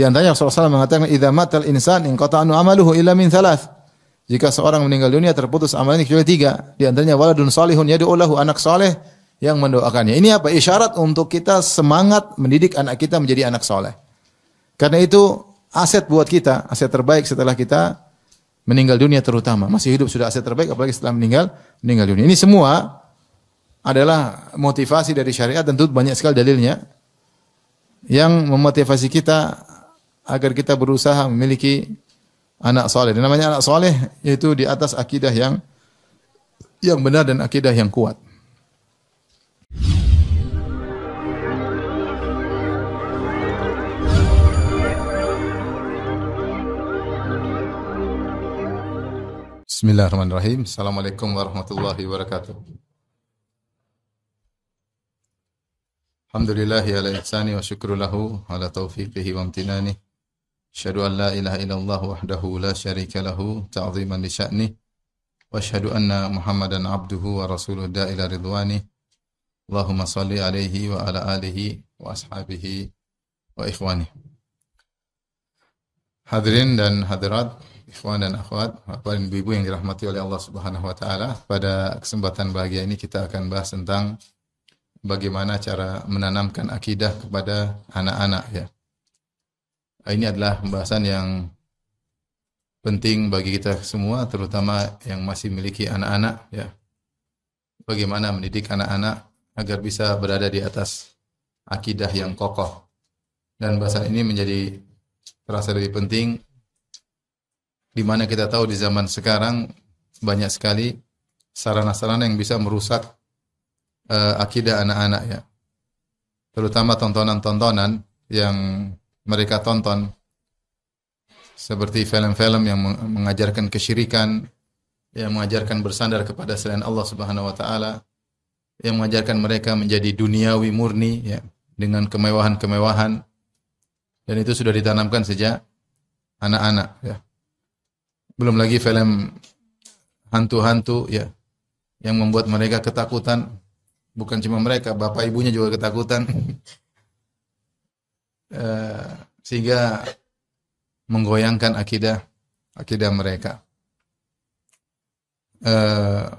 Di antaranya Rasulullah SAW mengatakan idza matal insan in anu amaluhu illa min thalath. Jika seorang meninggal dunia terputus amalnya kecuali tiga. Di antaranya waladun salihun yad'u lahu anak saleh yang mendoakannya. Ini apa? Isyarat untuk kita semangat mendidik anak kita menjadi anak saleh. Karena itu aset buat kita, aset terbaik setelah kita meninggal dunia terutama. Masih hidup sudah aset terbaik apalagi setelah meninggal meninggal dunia. Ini semua adalah motivasi dari syariat dan tentu banyak sekali dalilnya yang memotivasi kita agar kita berusaha memiliki anak soleh. Dan namanya anak soleh yaitu di atas akidah yang yang benar dan akidah yang kuat. Bismillahirrahmanirrahim. Assalamualaikum warahmatullahi wabarakatuh. Alhamdulillahi ala ihsani wa syukru lahu ala taufiqihi wa amtinani. Asyhadu an la ilaha illallah wahdahu la syarika lahu ta'ziman li Wa asyhadu anna Muhammadan abduhu wa rasuluh da ridwani. Allahumma salli alaihi wa ala alihi wa ashabihi wa ikhwani. Hadirin dan hadirat, ikhwan dan akhwat, bapak dan ibu yang dirahmati oleh Allah Subhanahu wa taala, pada kesempatan bahagia ini kita akan bahas tentang bagaimana cara menanamkan akidah kepada anak-anak ya Ah, ini adalah pembahasan yang penting bagi kita semua terutama yang masih memiliki anak-anak ya bagaimana mendidik anak-anak agar bisa berada di atas akidah yang kokoh dan bahasan ini menjadi terasa lebih penting di mana kita tahu di zaman sekarang banyak sekali sarana-sarana yang bisa merusak uh, akidah anak-anak ya terutama tontonan-tontonan yang mereka tonton seperti film-film yang mengajarkan kesyirikan, yang mengajarkan bersandar kepada selain Allah Subhanahu wa taala, yang mengajarkan mereka menjadi duniawi murni ya, dengan kemewahan-kemewahan. Dan itu sudah ditanamkan sejak anak-anak ya. Belum lagi film hantu-hantu ya yang membuat mereka ketakutan. Bukan cuma mereka, bapak ibunya juga ketakutan. Eh, sehingga menggoyangkan akidah akidah mereka. Uh,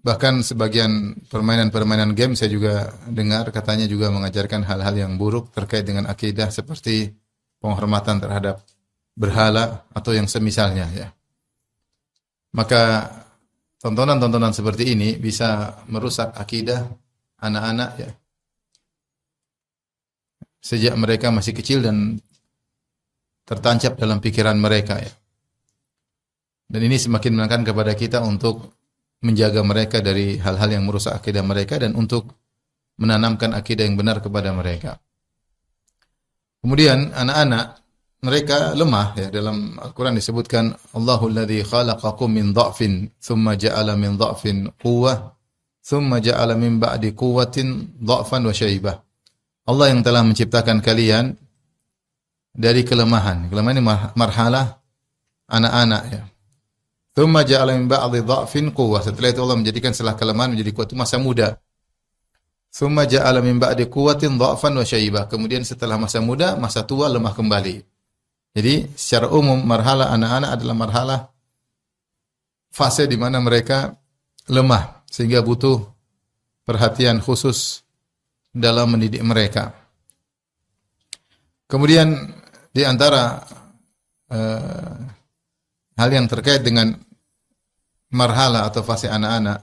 bahkan sebagian permainan-permainan game saya juga dengar katanya juga mengajarkan hal-hal yang buruk terkait dengan akidah seperti penghormatan terhadap berhala atau yang semisalnya ya. Maka tontonan-tontonan seperti ini bisa merusak akidah anak-anak ya sejak mereka masih kecil dan tertancap dalam pikiran mereka ya. Dan ini semakin menekankan kepada kita untuk menjaga mereka dari hal-hal yang merusak akidah mereka dan untuk menanamkan akidah yang benar kepada mereka. Kemudian anak-anak mereka lemah ya dalam Al-Qur'an disebutkan Allahul ladzi khalaqakum min dha'fin thumma ja'ala min dha'fin quwwah thumma ja'ala min ba'di quwwatin dha'fan wa syaibah. Allah yang telah menciptakan kalian dari kelemahan. Kelemahan ini marhalah anak-anak ya. Tsumma ja'ala min ba'dhi dha'fin quwwah. Setelah itu Allah menjadikan setelah kelemahan menjadi kuat itu masa muda. Tsumma ja'ala min ba'di quwwatin dha'fan wa syaiba. Kemudian setelah masa muda, masa tua lemah kembali. Jadi secara umum marhalah anak-anak adalah marhalah fase di mana mereka lemah sehingga butuh perhatian khusus dalam mendidik mereka. Kemudian di antara uh, hal yang terkait dengan marhala atau fase anak-anak,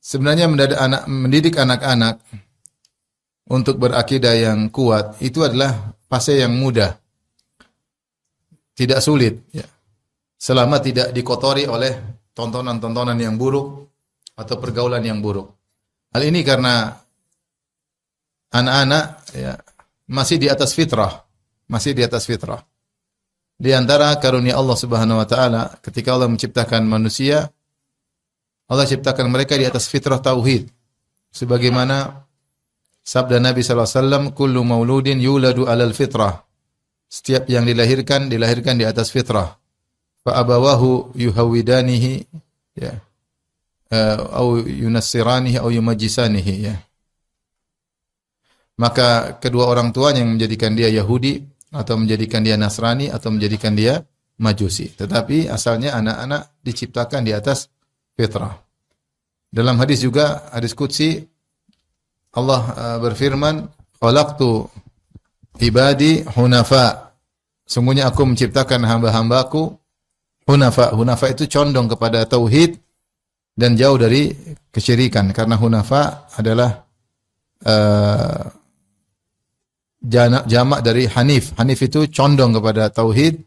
sebenarnya anak, mendidik anak-anak untuk berakidah yang kuat itu adalah fase yang mudah, tidak sulit, ya. selama tidak dikotori oleh tontonan-tontonan yang buruk atau pergaulan yang buruk. Hal ini karena anak-anak ya, masih di atas fitrah, masih di atas fitrah. Di antara karunia Allah Subhanahu wa taala ketika Allah menciptakan manusia, Allah ciptakan mereka di atas fitrah tauhid. Sebagaimana sabda Nabi sallallahu alaihi wasallam, "Kullu mauludin yuladu 'alal fitrah." Setiap yang dilahirkan dilahirkan di atas fitrah. Fa abawahu yuhawidanihi ya. Eh, au yunassiranihi au yumajisanihi ya maka kedua orang tuanya yang menjadikan dia Yahudi atau menjadikan dia Nasrani atau menjadikan dia Majusi. Tetapi asalnya anak-anak diciptakan di atas fitrah. Dalam hadis juga hadis qudsi Allah uh, berfirman, "Khalaqtu ibadi hunafa." Sungguhnya aku menciptakan hamba-hambaku hunafa. Hunafa itu condong kepada tauhid dan jauh dari kesyirikan karena hunafa adalah uh, jamak dari hanif. Hanif itu condong kepada tauhid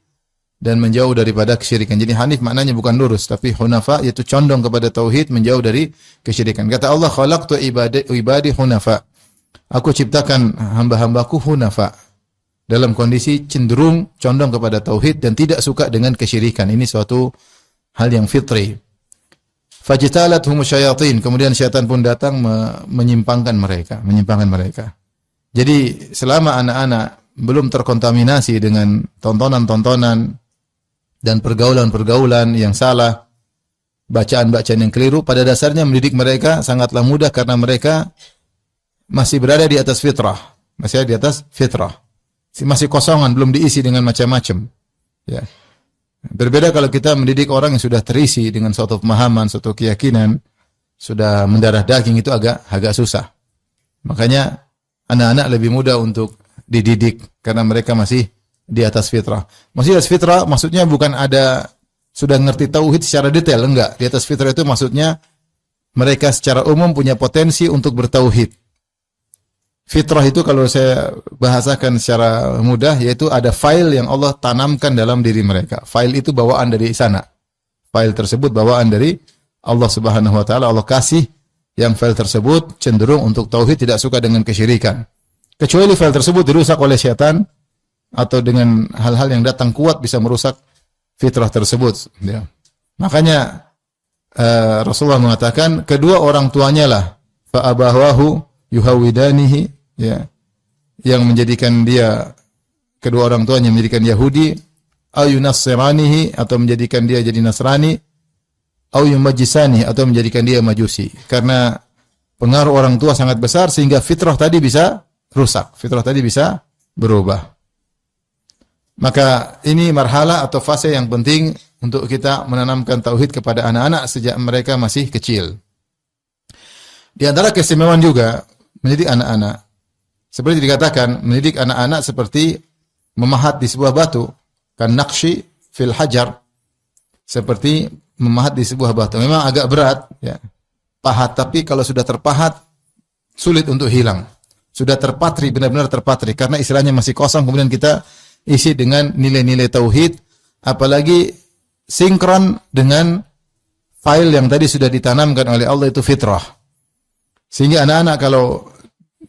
dan menjauh daripada kesyirikan. Jadi hanif maknanya bukan lurus, tapi hunafa yaitu condong kepada tauhid, menjauh dari kesyirikan. Kata Allah, "Khalaqtu ibadi ibadi hunafa." Aku ciptakan hamba-hambaku hunafa dalam kondisi cenderung condong kepada tauhid dan tidak suka dengan kesyirikan. Ini suatu hal yang fitri. humus syayatin, kemudian syaitan pun datang menyimpangkan mereka, menyimpangkan mereka. Jadi selama anak-anak belum terkontaminasi dengan tontonan-tontonan dan pergaulan-pergaulan yang salah, bacaan-bacaan yang keliru, pada dasarnya mendidik mereka sangatlah mudah karena mereka masih berada di atas fitrah, masih ada di atas fitrah. Masih kosongan, belum diisi dengan macam-macam. Ya. Berbeda kalau kita mendidik orang yang sudah terisi dengan suatu pemahaman, suatu keyakinan, sudah mendarah daging itu agak agak susah. Makanya anak-anak lebih mudah untuk dididik karena mereka masih di atas fitrah. Masih di atas fitrah maksudnya bukan ada sudah ngerti tauhid secara detail enggak. Di atas fitrah itu maksudnya mereka secara umum punya potensi untuk bertauhid. Fitrah itu kalau saya bahasakan secara mudah yaitu ada file yang Allah tanamkan dalam diri mereka. File itu bawaan dari sana. File tersebut bawaan dari Allah Subhanahu wa taala. Allah kasih yang file tersebut cenderung untuk tauhid tidak suka dengan kesyirikan. Kecuali file tersebut dirusak oleh setan atau dengan hal-hal yang datang kuat bisa merusak fitrah tersebut. Ya. Makanya uh, Rasulullah mengatakan kedua orang tuanya lah faabahwahu yuhawidanihi ya yang menjadikan dia kedua orang tuanya menjadikan Yahudi ayunassiranihi atau menjadikan dia jadi Nasrani au yumajisani atau menjadikan dia majusi karena pengaruh orang tua sangat besar sehingga fitrah tadi bisa rusak fitrah tadi bisa berubah maka ini marhala atau fase yang penting untuk kita menanamkan tauhid kepada anak-anak sejak mereka masih kecil di antara kesimewan juga mendidik anak-anak seperti dikatakan mendidik anak-anak seperti memahat di sebuah batu kan naqshi fil hajar seperti memahat di sebuah batu. Memang agak berat ya. Pahat tapi kalau sudah terpahat sulit untuk hilang. Sudah terpatri benar-benar terpatri karena istilahnya masih kosong kemudian kita isi dengan nilai-nilai tauhid apalagi sinkron dengan file yang tadi sudah ditanamkan oleh Allah itu fitrah. Sehingga anak-anak kalau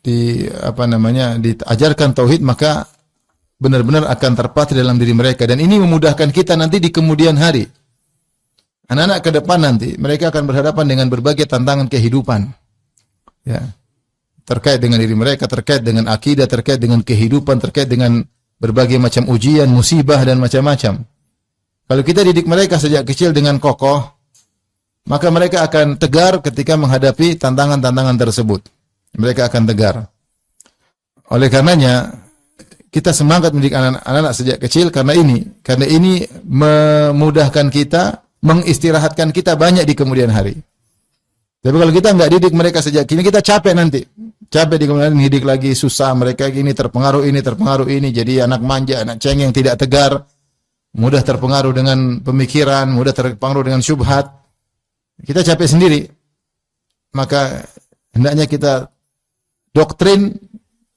di apa namanya diajarkan tauhid maka benar-benar akan terpatri dalam diri mereka dan ini memudahkan kita nanti di kemudian hari. Anak-anak ke depan nanti mereka akan berhadapan dengan berbagai tantangan kehidupan. Ya. Terkait dengan diri mereka, terkait dengan akidah, terkait dengan kehidupan, terkait dengan berbagai macam ujian, musibah dan macam-macam. Kalau kita didik mereka sejak kecil dengan kokoh, maka mereka akan tegar ketika menghadapi tantangan-tantangan tersebut. Mereka akan tegar. Oleh karenanya, kita semangat mendidik anak-anak sejak kecil karena ini, karena ini memudahkan kita mengistirahatkan kita banyak di kemudian hari. Tapi kalau kita nggak didik mereka sejak kini, kita capek nanti. Capek di kemudian hari, didik lagi, susah mereka gini, terpengaruh ini, terpengaruh ini. Jadi anak manja, anak cengeng, tidak tegar. Mudah terpengaruh dengan pemikiran, mudah terpengaruh dengan syubhat. Kita capek sendiri. Maka hendaknya kita doktrin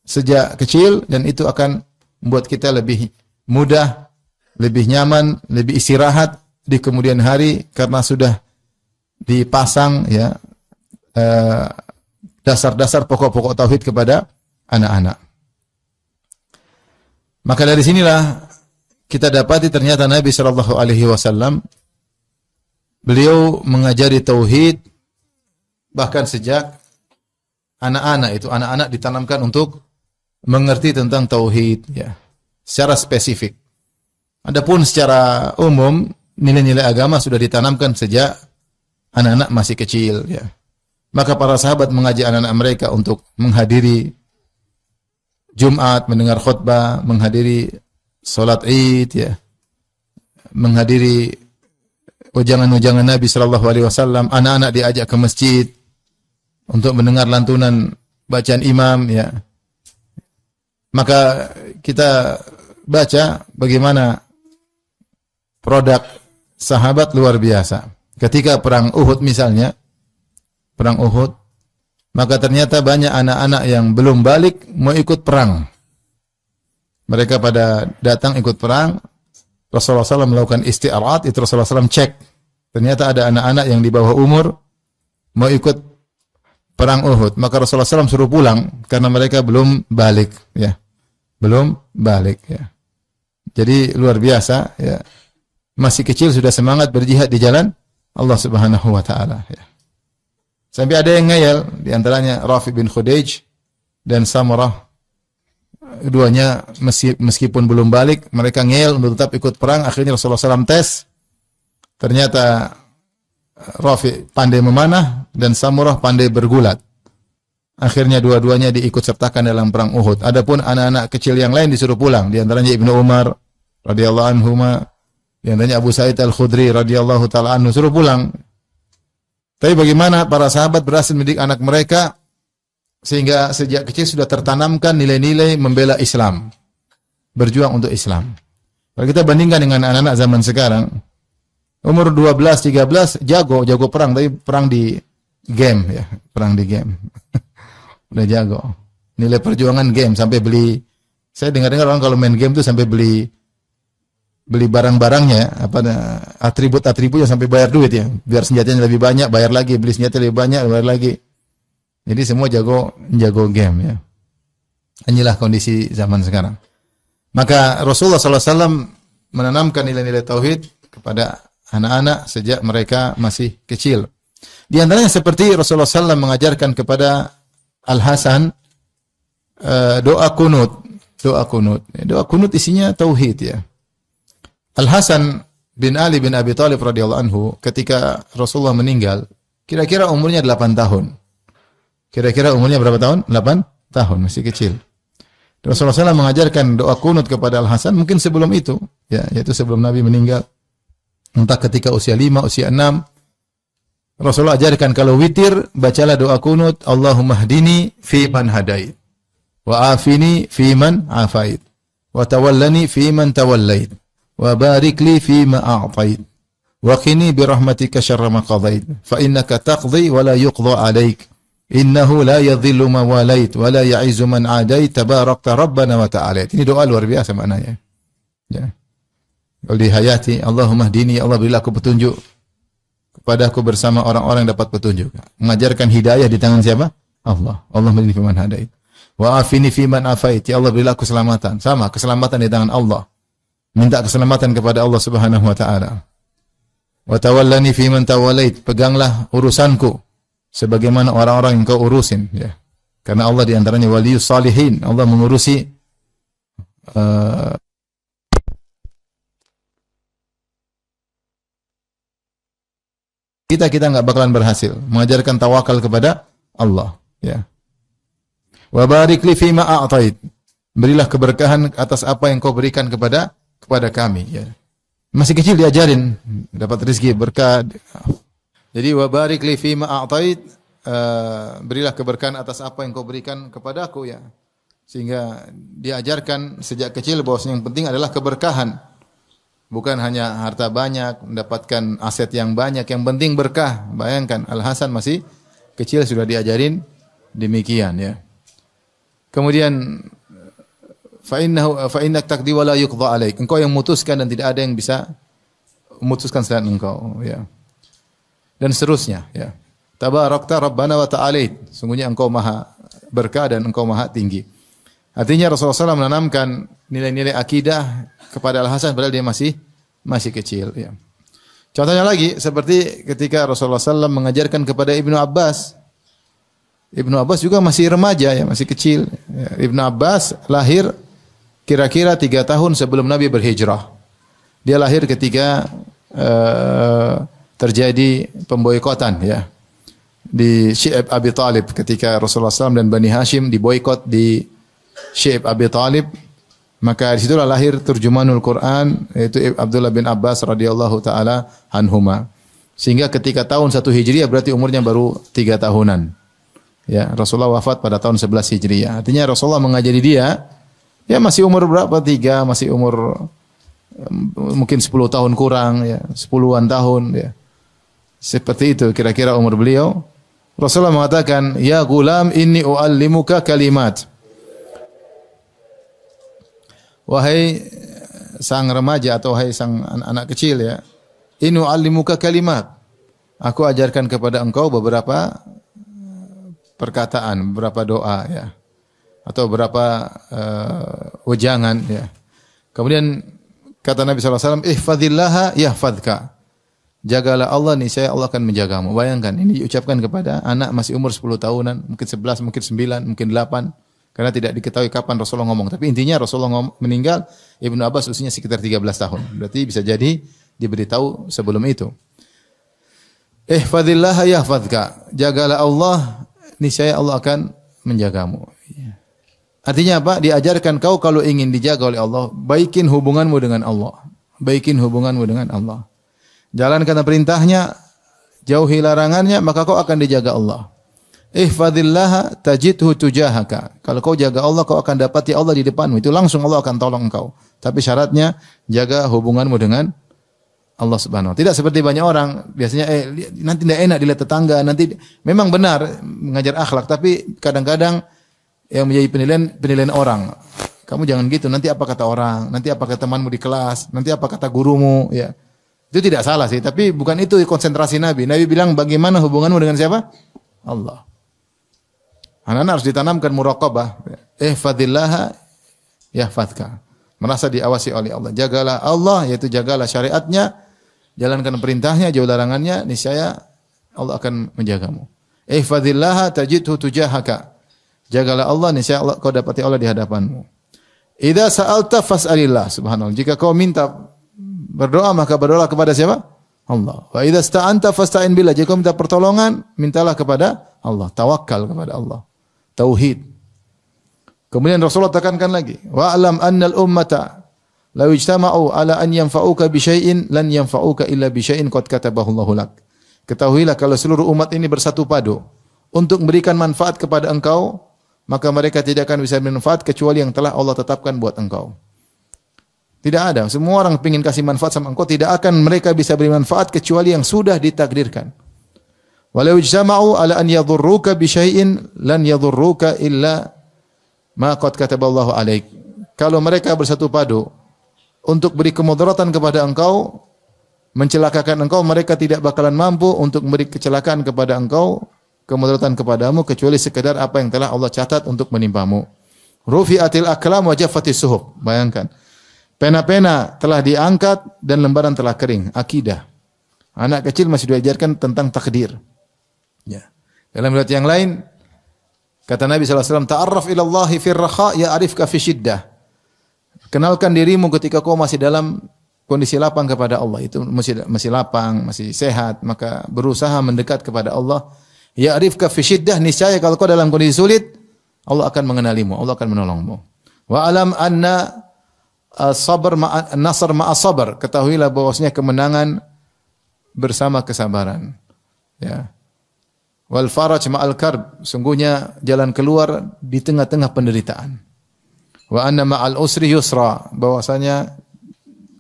sejak kecil dan itu akan membuat kita lebih mudah, lebih nyaman, lebih istirahat di kemudian hari karena sudah dipasang ya eh, dasar-dasar pokok-pokok tauhid kepada anak-anak. Maka dari sinilah kita dapati ternyata Nabi Shallallahu Alaihi Wasallam beliau mengajari tauhid bahkan sejak anak-anak itu anak-anak ditanamkan untuk mengerti tentang tauhid ya secara spesifik. Adapun secara umum nilai-nilai agama sudah ditanamkan sejak anak-anak masih kecil ya. Maka para sahabat mengajak anak-anak mereka untuk menghadiri Jumat, mendengar khutbah, menghadiri sholat Id ya. Menghadiri ujangan-ujangan Nabi sallallahu alaihi wasallam, anak-anak diajak ke masjid untuk mendengar lantunan bacaan imam ya. Maka kita baca bagaimana produk sahabat luar biasa. Ketika perang Uhud misalnya, perang Uhud, maka ternyata banyak anak-anak yang belum balik mau ikut perang. Mereka pada datang ikut perang, Rasulullah SAW melakukan istiarat, itu Rasulullah SAW cek. Ternyata ada anak-anak yang di bawah umur mau ikut perang Uhud, maka Rasulullah SAW suruh pulang karena mereka belum balik, ya, belum balik, ya. Jadi luar biasa, ya masih kecil sudah semangat berjihad di jalan Allah Subhanahu wa taala ya. Sampai ada yang ngayal di antaranya Rafi bin Khudaij dan Samurah keduanya meskipun belum balik mereka ngeyel untuk tetap ikut perang akhirnya Rasulullah SAW tes ternyata eh, Rafi pandai memanah dan Samurah pandai bergulat akhirnya dua-duanya diikut sertakan dalam perang Uhud adapun anak-anak kecil yang lain disuruh pulang di antaranya Ibnu Umar radhiyallahu anhuma yang tanya Abu Sa'id Al-Khudri radhiyallahu taala anhu suruh pulang. Tapi bagaimana para sahabat berhasil mendidik anak mereka sehingga sejak kecil sudah tertanamkan nilai-nilai membela Islam, berjuang untuk Islam. Kalau kita bandingkan dengan anak-anak zaman sekarang, umur 12, 13 jago, jago perang tapi perang di game ya, perang di game. Udah jago. Nilai perjuangan game sampai beli saya dengar-dengar orang kalau main game tuh sampai beli beli barang-barangnya apa nah, atribut yang sampai bayar duit ya biar senjatanya lebih banyak bayar lagi beli senjata lebih banyak bayar lagi jadi semua jago jago game ya inilah kondisi zaman sekarang maka Rasulullah SAW menanamkan nilai-nilai tauhid kepada anak-anak sejak mereka masih kecil di antaranya seperti Rasulullah SAW mengajarkan kepada Al Hasan eh, doa kunut doa kunut doa kunut isinya tauhid ya Al Hasan bin Ali bin Abi Thalib radhiyallahu anhu ketika Rasulullah meninggal, kira-kira umurnya 8 tahun. Kira-kira umurnya berapa tahun? 8 tahun, masih kecil. Rasulullah SAW mengajarkan doa kunut kepada Al Hasan mungkin sebelum itu, ya, yaitu sebelum Nabi meninggal. Entah ketika usia 5, usia 6, Rasulullah ajarkan kalau witir bacalah doa kunut Allahumma hadini fi man hadait wa afini fi man afait wa tawallani fi man tawallait wa barik li fi ma a'tait wa qini bi rahmatika syarra ma qadait fa innaka taqdi wa la yuqda alaik innahu la yadhillu ma walait wa la ya'izu man adait tabarakta rabbana wa ta'ala ini doa luar biasa maknanya ya kalau dihayati Allahumma dini ya Allah berilah aku petunjuk kepada aku bersama orang-orang dapat petunjuk mengajarkan hidayah di tangan siapa Allah Allah menjadi pemandu hidayah wa afini fi man afait ya Allah berilah keselamatan sama keselamatan di tangan Allah minta keselamatan kepada Allah Subhanahu wa taala. Wa tawallani fi man tawallait, peganglah urusanku sebagaimana orang-orang yang kau urusin ya. Karena Allah di antaranya waliyus salihin, Allah mengurusi uh, kita kita nggak bakalan berhasil mengajarkan tawakal kepada Allah ya wa barik li fima a'tait berilah keberkahan atas apa yang kau berikan kepada kepada kami ya. Masih kecil diajarin dapat rezeki berkah. Jadi wabarik li fima a'tait uh, berilah keberkahan atas apa yang kau berikan kepadaku ya. Sehingga diajarkan sejak kecil bahwa yang penting adalah keberkahan. Bukan hanya harta banyak, mendapatkan aset yang banyak, yang penting berkah. Bayangkan Al Hasan masih kecil sudah diajarin demikian ya. Kemudian fa innahu fa innak taqdi wa la yuqda alaik. Engkau yang memutuskan dan tidak ada yang bisa memutuskan selain engkau, ya. Dan seterusnya, ya. Tabarakta rabbana wa ta'alait. Sungguhnya engkau maha berkah dan engkau maha tinggi. Artinya Rasulullah SAW menanamkan nilai-nilai akidah kepada Al-Hasan padahal dia masih masih kecil. Ya. Contohnya lagi seperti ketika Rasulullah SAW mengajarkan kepada Ibnu Abbas. Ibnu Abbas juga masih remaja ya, masih kecil. Ya. Ibnu Abbas lahir kira-kira tiga tahun sebelum Nabi berhijrah. Dia lahir ketika uh, terjadi pemboikotan ya di Syeikh Abi Talib ketika Rasulullah SAW dan Bani Hashim diboikot di Syeikh Abi Talib maka disitulah lahir terjemahanul Quran yaitu Abdullah bin Abbas radhiyallahu taala anhuma sehingga ketika tahun satu hijriah berarti umurnya baru tiga tahunan ya Rasulullah wafat pada tahun 11 hijriah artinya Rasulullah mengajari dia Ya masih umur berapa? Tiga, masih umur mungkin sepuluh tahun kurang ya, sepuluhan tahun ya. Seperti itu kira-kira umur beliau. Rasulullah mengatakan, "Ya gulam, inni uallimuka kalimat." Wahai eh, sang remaja atau wahai sang anak, kecil ya, "Inni uallimuka kalimat." Aku ajarkan kepada engkau beberapa eh, perkataan, beberapa doa ya atau berapa uh, wejangan ya. Kemudian kata Nabi SAW, Ihfadillaha yahfadka. Jagalah Allah, saya Allah akan menjagamu. Bayangkan, ini diucapkan kepada anak masih umur 10 tahunan, mungkin 11, mungkin 9, mungkin 8. Karena tidak diketahui kapan Rasulullah ngomong. Tapi intinya Rasulullah ngomong, meninggal, Ibnu Abbas usianya sekitar 13 tahun. Berarti bisa jadi diberitahu sebelum itu. Ihfadillaha yahfadka. Jagalah Allah, saya Allah akan menjagamu. Artinya apa? Diajarkan kau kalau ingin dijaga oleh Allah, baikin hubunganmu dengan Allah. Baikin hubunganmu dengan Allah. Jalankan perintahnya, jauhi larangannya, maka kau akan dijaga Allah. Ihfadillaha tajidhu tujahaka. Kalau kau jaga Allah, kau akan dapati Allah di depanmu. Itu langsung Allah akan tolong kau. Tapi syaratnya, jaga hubunganmu dengan Allah Subhanahu Wa Tidak seperti banyak orang biasanya eh nanti tidak enak dilihat tetangga, nanti memang benar mengajar akhlak tapi kadang-kadang yang menjadi penilaian penilaian orang. Kamu jangan gitu, nanti apa kata orang, nanti apa kata temanmu di kelas, nanti apa kata gurumu, ya. Itu tidak salah sih, tapi bukan itu konsentrasi Nabi. Nabi bilang bagaimana hubunganmu dengan siapa? Allah. Anak-anak harus ditanamkan muraqabah. Eh fadillaha yahfadka. Merasa diawasi oleh Allah. Jagalah Allah, yaitu jagalah syariatnya, jalankan perintahnya, jauh larangannya, niscaya Allah akan menjagamu. Eh fadillaha tajidhu tujahaka. Jagalah Allah, niscaya Allah kau dapati Allah di hadapanmu. Idza sa'alta fas'alillah. Subhanallah. Jika kau minta berdoa maka berdoa kepada siapa? Allah. Wa idza sta'anta fasta'in billah. Jika kau minta pertolongan, mintalah kepada Allah. Tawakal kepada Allah. Tauhid. Kemudian Rasulullah tekankan lagi, wa alam annal ummata law ijtama'u ala an yanfa'uka bi syai'in lan yanfa'uka illa bi syai'in qad katabahu Allahu lak. Ketahuilah kalau seluruh umat ini bersatu padu untuk memberikan manfaat kepada engkau, maka mereka tidak akan bisa bermanfaat kecuali yang telah Allah tetapkan buat engkau. Tidak ada. Semua orang ingin kasih manfaat sama engkau, tidak akan mereka bisa beri manfaat kecuali yang sudah ditakdirkan. Walau jama'u ala an yadhurruka bi syai'in lan yadhurruka illa ma qad kataballahu alaik. Kalau mereka bersatu padu untuk beri kemudaratan kepada engkau, mencelakakan engkau, mereka tidak bakalan mampu untuk beri kecelakaan kepada engkau kemudaratan kepadamu kecuali sekedar apa yang telah Allah catat untuk menimpamu. Rufi'atil aklam wa jaffati suhub. Bayangkan. Pena-pena telah diangkat dan lembaran telah kering. Akidah. Anak kecil masih diajarkan tentang takdir. Ya. Dalam riwayat yang lain, kata Nabi SAW, Ta'arraf ilallahi fir ya arifka fi syiddah. Kenalkan dirimu ketika kau masih dalam kondisi lapang kepada Allah. Itu masih, masih lapang, masih sehat. Maka berusaha mendekat kepada Allah Ya Ya'rifka fi syiddah niscaya kalau kau dalam kondisi sulit Allah akan mengenalimu, Allah akan menolongmu. Wa alam anna uh, sabar ma nasr ma' sabar. Ketahuilah bahwasanya kemenangan bersama kesabaran. Ya. Wal faraj ma'al karb. Sungguhnya jalan keluar di tengah-tengah penderitaan. Wa anna ma'al usri yusra. Bahwasanya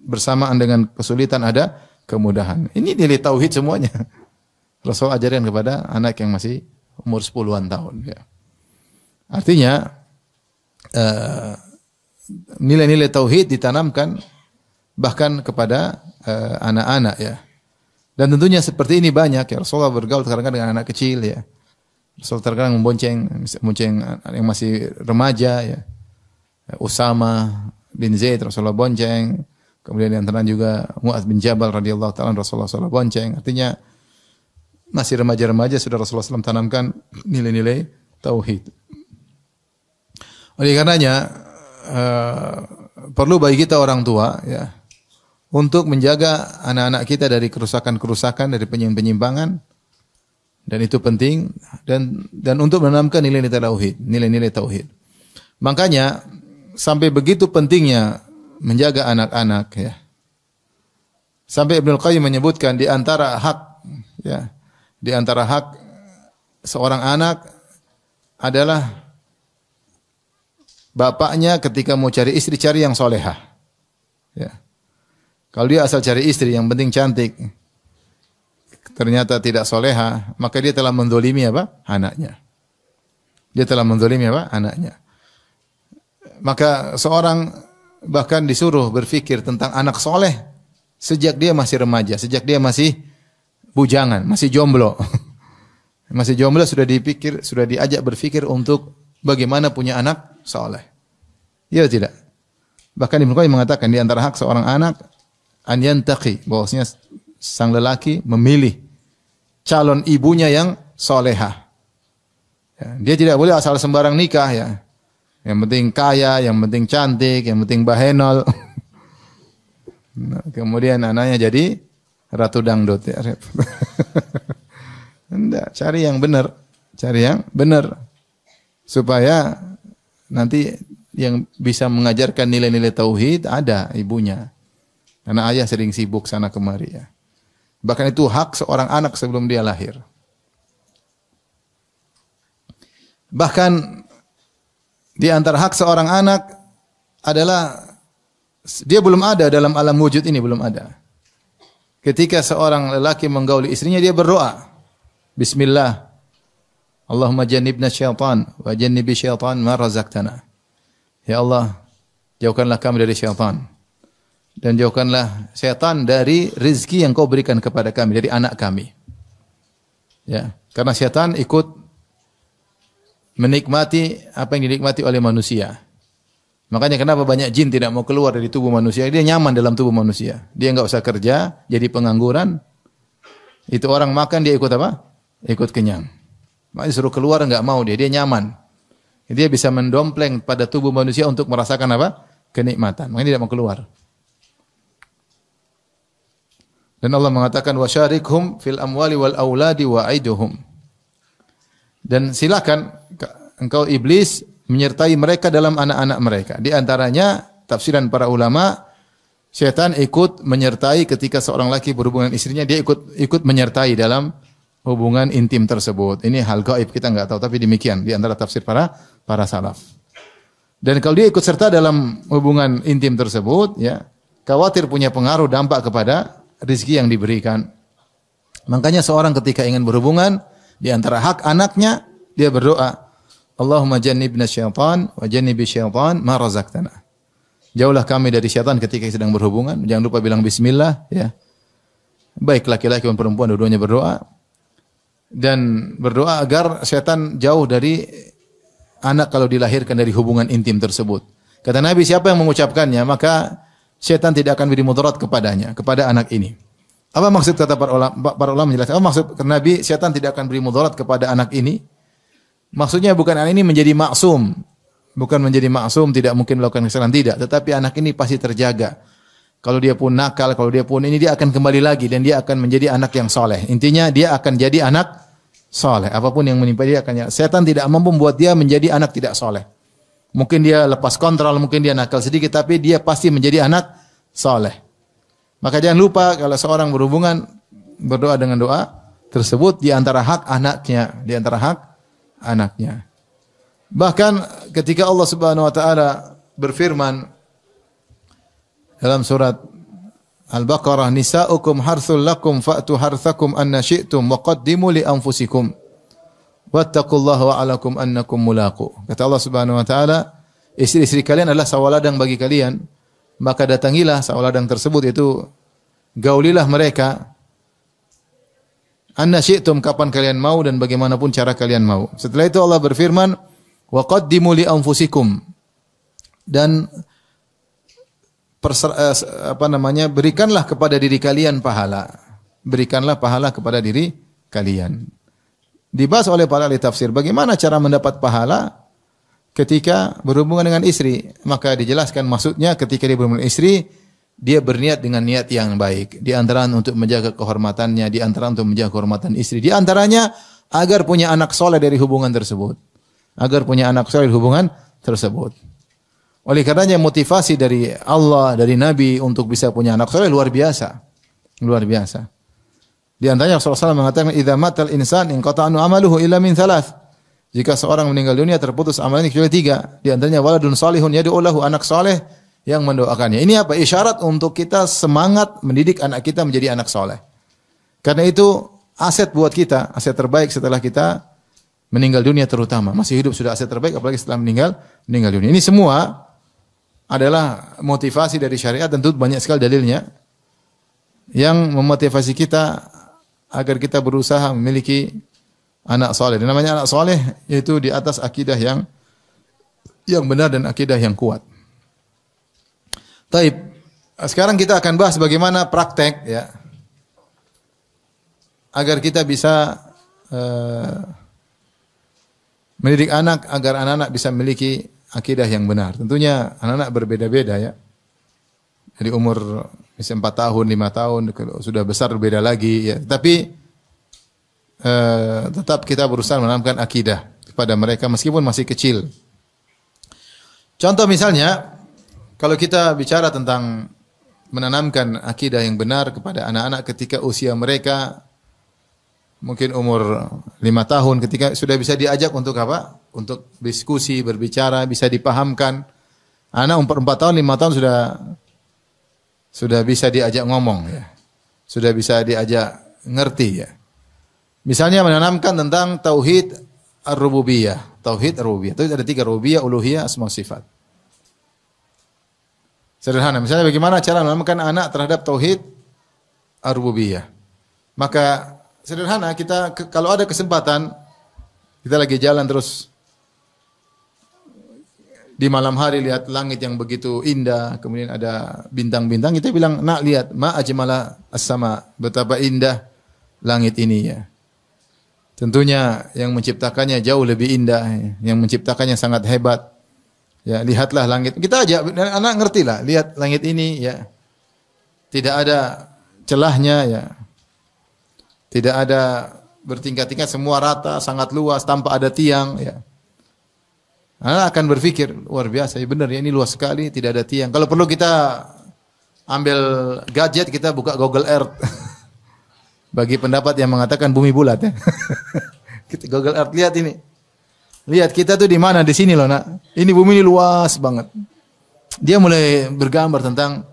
bersamaan dengan kesulitan ada kemudahan. Ini nilai tauhid semuanya. Rasul ajarkan kepada anak yang masih umur 10 tahun. Ya. Artinya eh, nilai-nilai uh, tauhid ditanamkan bahkan kepada eh, anak-anak uh, ya. Dan tentunya seperti ini banyak ya Rasulullah bergaul terkadang dengan anak kecil ya. Rasul terkadang membonceng membonceng yang masih remaja ya. Usama bin Zaid Rasulullah bonceng. Kemudian yang antara juga Muaz bin Jabal radhiyallahu taala Rasulullah sallallahu bonceng. Artinya masih remaja-remaja sudah Rasulullah SAW tanamkan nilai-nilai tauhid. Oleh karenanya uh, perlu bagi kita orang tua ya untuk menjaga anak-anak kita dari kerusakan-kerusakan, dari penyimpangan dan itu penting dan dan untuk menanamkan nilai-nilai tauhid, nilai-nilai tauhid. Makanya sampai begitu pentingnya menjaga anak-anak ya. Sampai Ibnu Qayyim menyebutkan di antara hak ya di antara hak seorang anak adalah bapaknya ketika mau cari istri cari yang soleha. Ya. Kalau dia asal cari istri yang penting cantik, ternyata tidak soleha, maka dia telah mendolimi apa? Anaknya. Dia telah mendolimi apa? Anaknya. Maka seorang bahkan disuruh berpikir tentang anak soleh sejak dia masih remaja, sejak dia masih bujangan, masih jomblo. masih jomblo sudah dipikir, sudah diajak berpikir untuk bagaimana punya anak soleh. Ya tidak. Bahkan Ibnu Qayyim mengatakan di antara hak seorang anak an yantaqi, bahwasanya sang lelaki memilih calon ibunya yang solehah. Ya, dia tidak boleh asal sembarang nikah ya. Yang penting kaya, yang penting cantik, yang penting bahenol. Nah, kemudian anaknya jadi ratu dangdut ya Enggak, cari yang benar, cari yang benar supaya nanti yang bisa mengajarkan nilai-nilai tauhid ada ibunya. Karena ayah sering sibuk sana kemari ya. Bahkan itu hak seorang anak sebelum dia lahir. Bahkan di antara hak seorang anak adalah dia belum ada dalam alam wujud ini belum ada. Ketika seorang lelaki menggauli istrinya dia berdoa. Bismillah. Allahumma jannibna syaitan wa jannibi syaitan ma razaqtana. Ya Allah, jauhkanlah kami dari syaitan. Dan jauhkanlah syaitan dari rezeki yang kau berikan kepada kami, dari anak kami. Ya, karena syaitan ikut menikmati apa yang dinikmati oleh manusia. Makanya kenapa banyak jin tidak mau keluar dari tubuh manusia? Dia nyaman dalam tubuh manusia. Dia nggak usah kerja, jadi pengangguran. Itu orang makan dia ikut apa? Ikut kenyang. Makanya suruh keluar nggak mau dia, dia nyaman. Dia bisa mendompleng pada tubuh manusia untuk merasakan apa? Kenikmatan. Makanya tidak mau keluar. Dan Allah mengatakan wasyarikhum fil amwali wal auladi wa aiduhum. Dan silakan engkau iblis menyertai mereka dalam anak-anak mereka. Di antaranya tafsiran para ulama setan ikut menyertai ketika seorang laki berhubungan istrinya dia ikut ikut menyertai dalam hubungan intim tersebut. Ini hal gaib kita nggak tahu tapi demikian di antara tafsir para para salaf. Dan kalau dia ikut serta dalam hubungan intim tersebut ya khawatir punya pengaruh dampak kepada rezeki yang diberikan. Makanya seorang ketika ingin berhubungan di antara hak anaknya dia berdoa Allahumma jannibna syaitan wa jannibi syaitan ma razaqtana. Jauhlah kami dari syaitan ketika sedang berhubungan. Jangan lupa bilang bismillah ya. Baik laki-laki dan perempuan dua-duanya berdoa dan berdoa agar syaitan jauh dari anak kalau dilahirkan dari hubungan intim tersebut. Kata Nabi, siapa yang mengucapkannya, maka syaitan tidak akan beri mudarat kepadanya, kepada anak ini. Apa maksud kata para ulama? Para ulama menjelaskan, apa maksud karena Nabi, syaitan tidak akan beri mudarat kepada anak ini? Maksudnya bukan anak ini menjadi maksum, bukan menjadi maksum tidak mungkin melakukan kesalahan tidak, tetapi anak ini pasti terjaga. Kalau dia pun nakal, kalau dia pun ini dia akan kembali lagi dan dia akan menjadi anak yang soleh. Intinya dia akan jadi anak soleh. Apapun yang menimpa dia akan setan tidak mampu membuat dia menjadi anak tidak soleh. Mungkin dia lepas kontrol, mungkin dia nakal sedikit, tapi dia pasti menjadi anak soleh. Maka jangan lupa kalau seorang berhubungan berdoa dengan doa tersebut di antara hak anaknya, di antara hak anaknya. Bahkan ketika Allah Subhanahu wa taala berfirman dalam surat Al-Baqarah nisa'ukum harthul lakum fa'tu harthakum anna syi'tum wa qaddimu li anfusikum wattaqullaha wa alakum annakum mulaqu. Kata Allah Subhanahu wa taala, istri-istri kalian adalah sawaladang bagi kalian, maka datangilah sawaladang tersebut itu gaulilah mereka Anna syi'tum kapan kalian mau dan bagaimanapun cara kalian mau. Setelah itu Allah berfirman, wa qaddimu li anfusikum. Dan perser, eh, apa namanya? berikanlah kepada diri kalian pahala. Berikanlah pahala kepada diri kalian. Dibahas oleh para ahli tafsir bagaimana cara mendapat pahala ketika berhubungan dengan istri. Maka dijelaskan maksudnya ketika dia berhubungan dengan istri, dia berniat dengan niat yang baik. Di antara untuk menjaga kehormatannya, di antara untuk menjaga kehormatan istri, di antaranya agar punya anak soleh dari hubungan tersebut. Agar punya anak soleh dari hubungan tersebut. Oleh karenanya motivasi dari Allah, dari Nabi untuk bisa punya anak soleh luar biasa. Luar biasa. Di antaranya Rasulullah SAW mengatakan, "Idza matal insan in qata'anu amaluhu illa min thalath." Jika seorang meninggal dunia terputus amalnya kecuali tiga. Di antaranya waladun salihun yad'u anak soleh yang mendoakannya. Ini apa? Isyarat untuk kita semangat mendidik anak kita menjadi anak soleh. Karena itu aset buat kita, aset terbaik setelah kita meninggal dunia terutama. Masih hidup sudah aset terbaik apalagi setelah meninggal meninggal dunia. Ini semua adalah motivasi dari syariat tentu banyak sekali dalilnya yang memotivasi kita agar kita berusaha memiliki anak soleh. Dan namanya anak soleh yaitu di atas akidah yang yang benar dan akidah yang kuat. Taib. Sekarang kita akan bahas bagaimana praktek ya. Agar kita bisa uh, mendidik anak agar anak-anak bisa memiliki akidah yang benar. Tentunya anak-anak berbeda-beda ya. Jadi umur misalnya 4 tahun, 5 tahun, kalau sudah besar berbeda lagi ya. Tapi Uh, tetap kita berusaha menanamkan akidah kepada mereka meskipun masih kecil. Contoh misalnya kalau kita bicara tentang menanamkan akidah yang benar kepada anak-anak ketika usia mereka mungkin umur lima tahun ketika sudah bisa diajak untuk apa? Untuk diskusi, berbicara, bisa dipahamkan. Anak umur empat tahun, lima tahun sudah sudah bisa diajak ngomong ya. Sudah bisa diajak ngerti ya. Misalnya menanamkan tentang tauhid ar-rububiyah. Tauhid ar-rububiyah. Itu ada tiga rububiyah, uluhiyah, asma sifat. Sederhana. Misalnya bagaimana cara menanamkan anak terhadap tauhid ar-rububiyah. Maka sederhana kita kalau ada kesempatan kita lagi jalan terus di malam hari lihat langit yang begitu indah, kemudian ada bintang-bintang, kita bilang, "Nak lihat, ma ajmala as-sama, betapa indah langit ini ya." Tentunya yang menciptakannya jauh lebih indah, ya. yang menciptakannya sangat hebat. Ya, lihatlah langit. Kita aja anak ngerti lah, lihat langit ini ya. Tidak ada celahnya ya. Tidak ada bertingkat-tingkat semua rata, sangat luas tanpa ada tiang ya. Anak akan berpikir luar biasa ya benar ya ini luas sekali tidak ada tiang. Kalau perlu kita ambil gadget kita buka Google Earth. Bagi pendapat yang mengatakan bumi bulat ya. Google Earth lihat ini. Lihat kita tuh di mana di sini loh nak. Ini bumi ini luas banget. Dia mulai bergambar tentang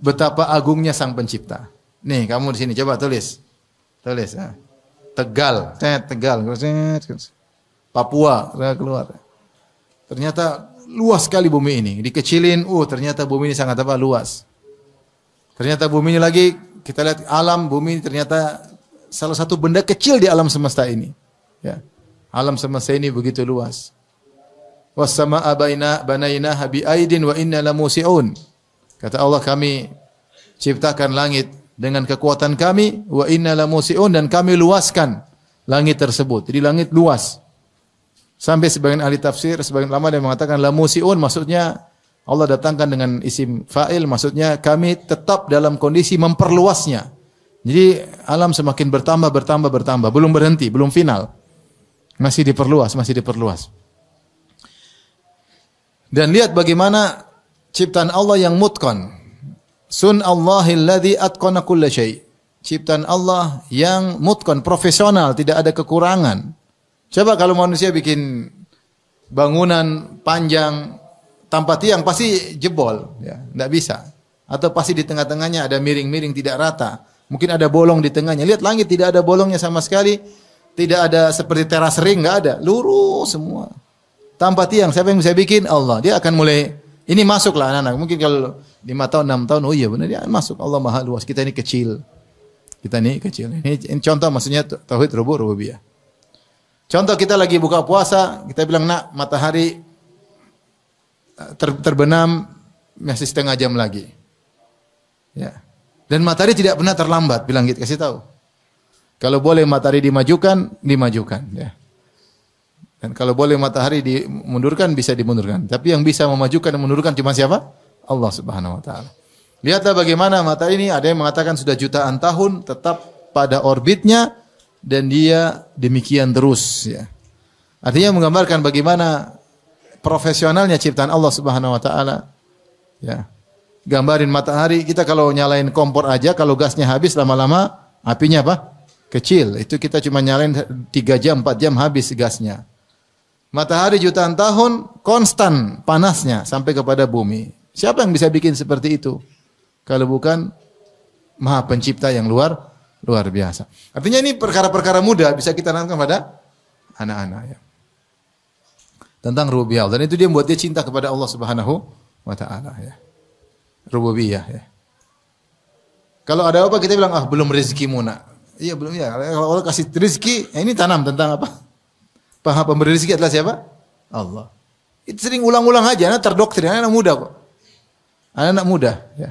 betapa agungnya sang pencipta. Nih kamu di sini coba tulis, tulis. Ya. Tegal, saya Tegal, Papua keluar. Ternyata luas sekali bumi ini. Dikecilin, uh ternyata bumi ini sangat apa luas. Ternyata bumi ini lagi kita lihat alam bumi ini ternyata salah satu benda kecil di alam semesta ini. Ya. Alam semesta ini begitu luas. Wassama abaina banaina habi aidin wa inna la musiun. Kata Allah kami ciptakan langit dengan kekuatan kami wa inna la musiun dan kami luaskan langit tersebut. Jadi langit luas. Sampai sebagian ahli tafsir, sebagian lama yang mengatakan la musiun maksudnya Allah datangkan dengan isim fa'il maksudnya kami tetap dalam kondisi memperluasnya. Jadi alam semakin bertambah bertambah bertambah, belum berhenti, belum final. Masih diperluas, masih diperluas. Dan lihat bagaimana ciptaan Allah yang mutkon Sun Allahil ladzi atqana kulla syai. Ciptaan Allah yang mutkon profesional, tidak ada kekurangan. Coba kalau manusia bikin bangunan panjang tanpa tiang pasti jebol, ya, enggak bisa. Atau pasti di tengah-tengahnya ada miring-miring tidak rata. Mungkin ada bolong di tengahnya. Lihat langit tidak ada bolongnya sama sekali tidak ada seperti teras ring, nggak ada. Lurus semua. Tanpa tiang, siapa yang bisa bikin? Allah. Dia akan mulai, ini masuklah anak-anak. Mungkin kalau lima tahun, enam tahun, oh iya benar, dia masuk. Allah maha luas, kita ini kecil. Kita ini kecil. Ini, ini contoh maksudnya tauhid rubuh rububiyah. Contoh kita lagi buka puasa, kita bilang nak matahari eh, ter, terbenam masih setengah jam lagi. Ya. Dan matahari tidak pernah terlambat, bilang gitu, kasih tahu. Kalau boleh matahari dimajukan, dimajukan ya. Dan kalau boleh matahari dimundurkan bisa dimundurkan. Tapi yang bisa memajukan dan mundurkan cuma siapa? Allah Subhanahu wa taala. Lihatlah bagaimana matahari ini ada yang mengatakan sudah jutaan tahun tetap pada orbitnya dan dia demikian terus ya. Artinya menggambarkan bagaimana profesionalnya ciptaan Allah Subhanahu wa taala. Ya. Gambarin matahari, kita kalau nyalain kompor aja kalau gasnya habis lama-lama apinya apa? kecil. Itu kita cuma nyalain 3 jam, 4 jam habis gasnya. Matahari jutaan tahun konstan panasnya sampai kepada bumi. Siapa yang bisa bikin seperti itu? Kalau bukan Maha Pencipta yang luar luar biasa. Artinya ini perkara-perkara muda bisa kita nanamkan pada anak-anak ya. Tentang rubial dan itu dia membuat dia cinta kepada Allah Subhanahu wa taala ya. Rububiyah ya. Kalau ada apa kita bilang ah belum rezekimu nak. Iya belum ya. Kalau Allah kasih rezeki, ya ini tanam tentang apa? Paham pemberi rezeki adalah siapa? Allah. Itu sering ulang-ulang aja, anak terdoktrin, anak, anak muda kok. Anak, anak muda, ya.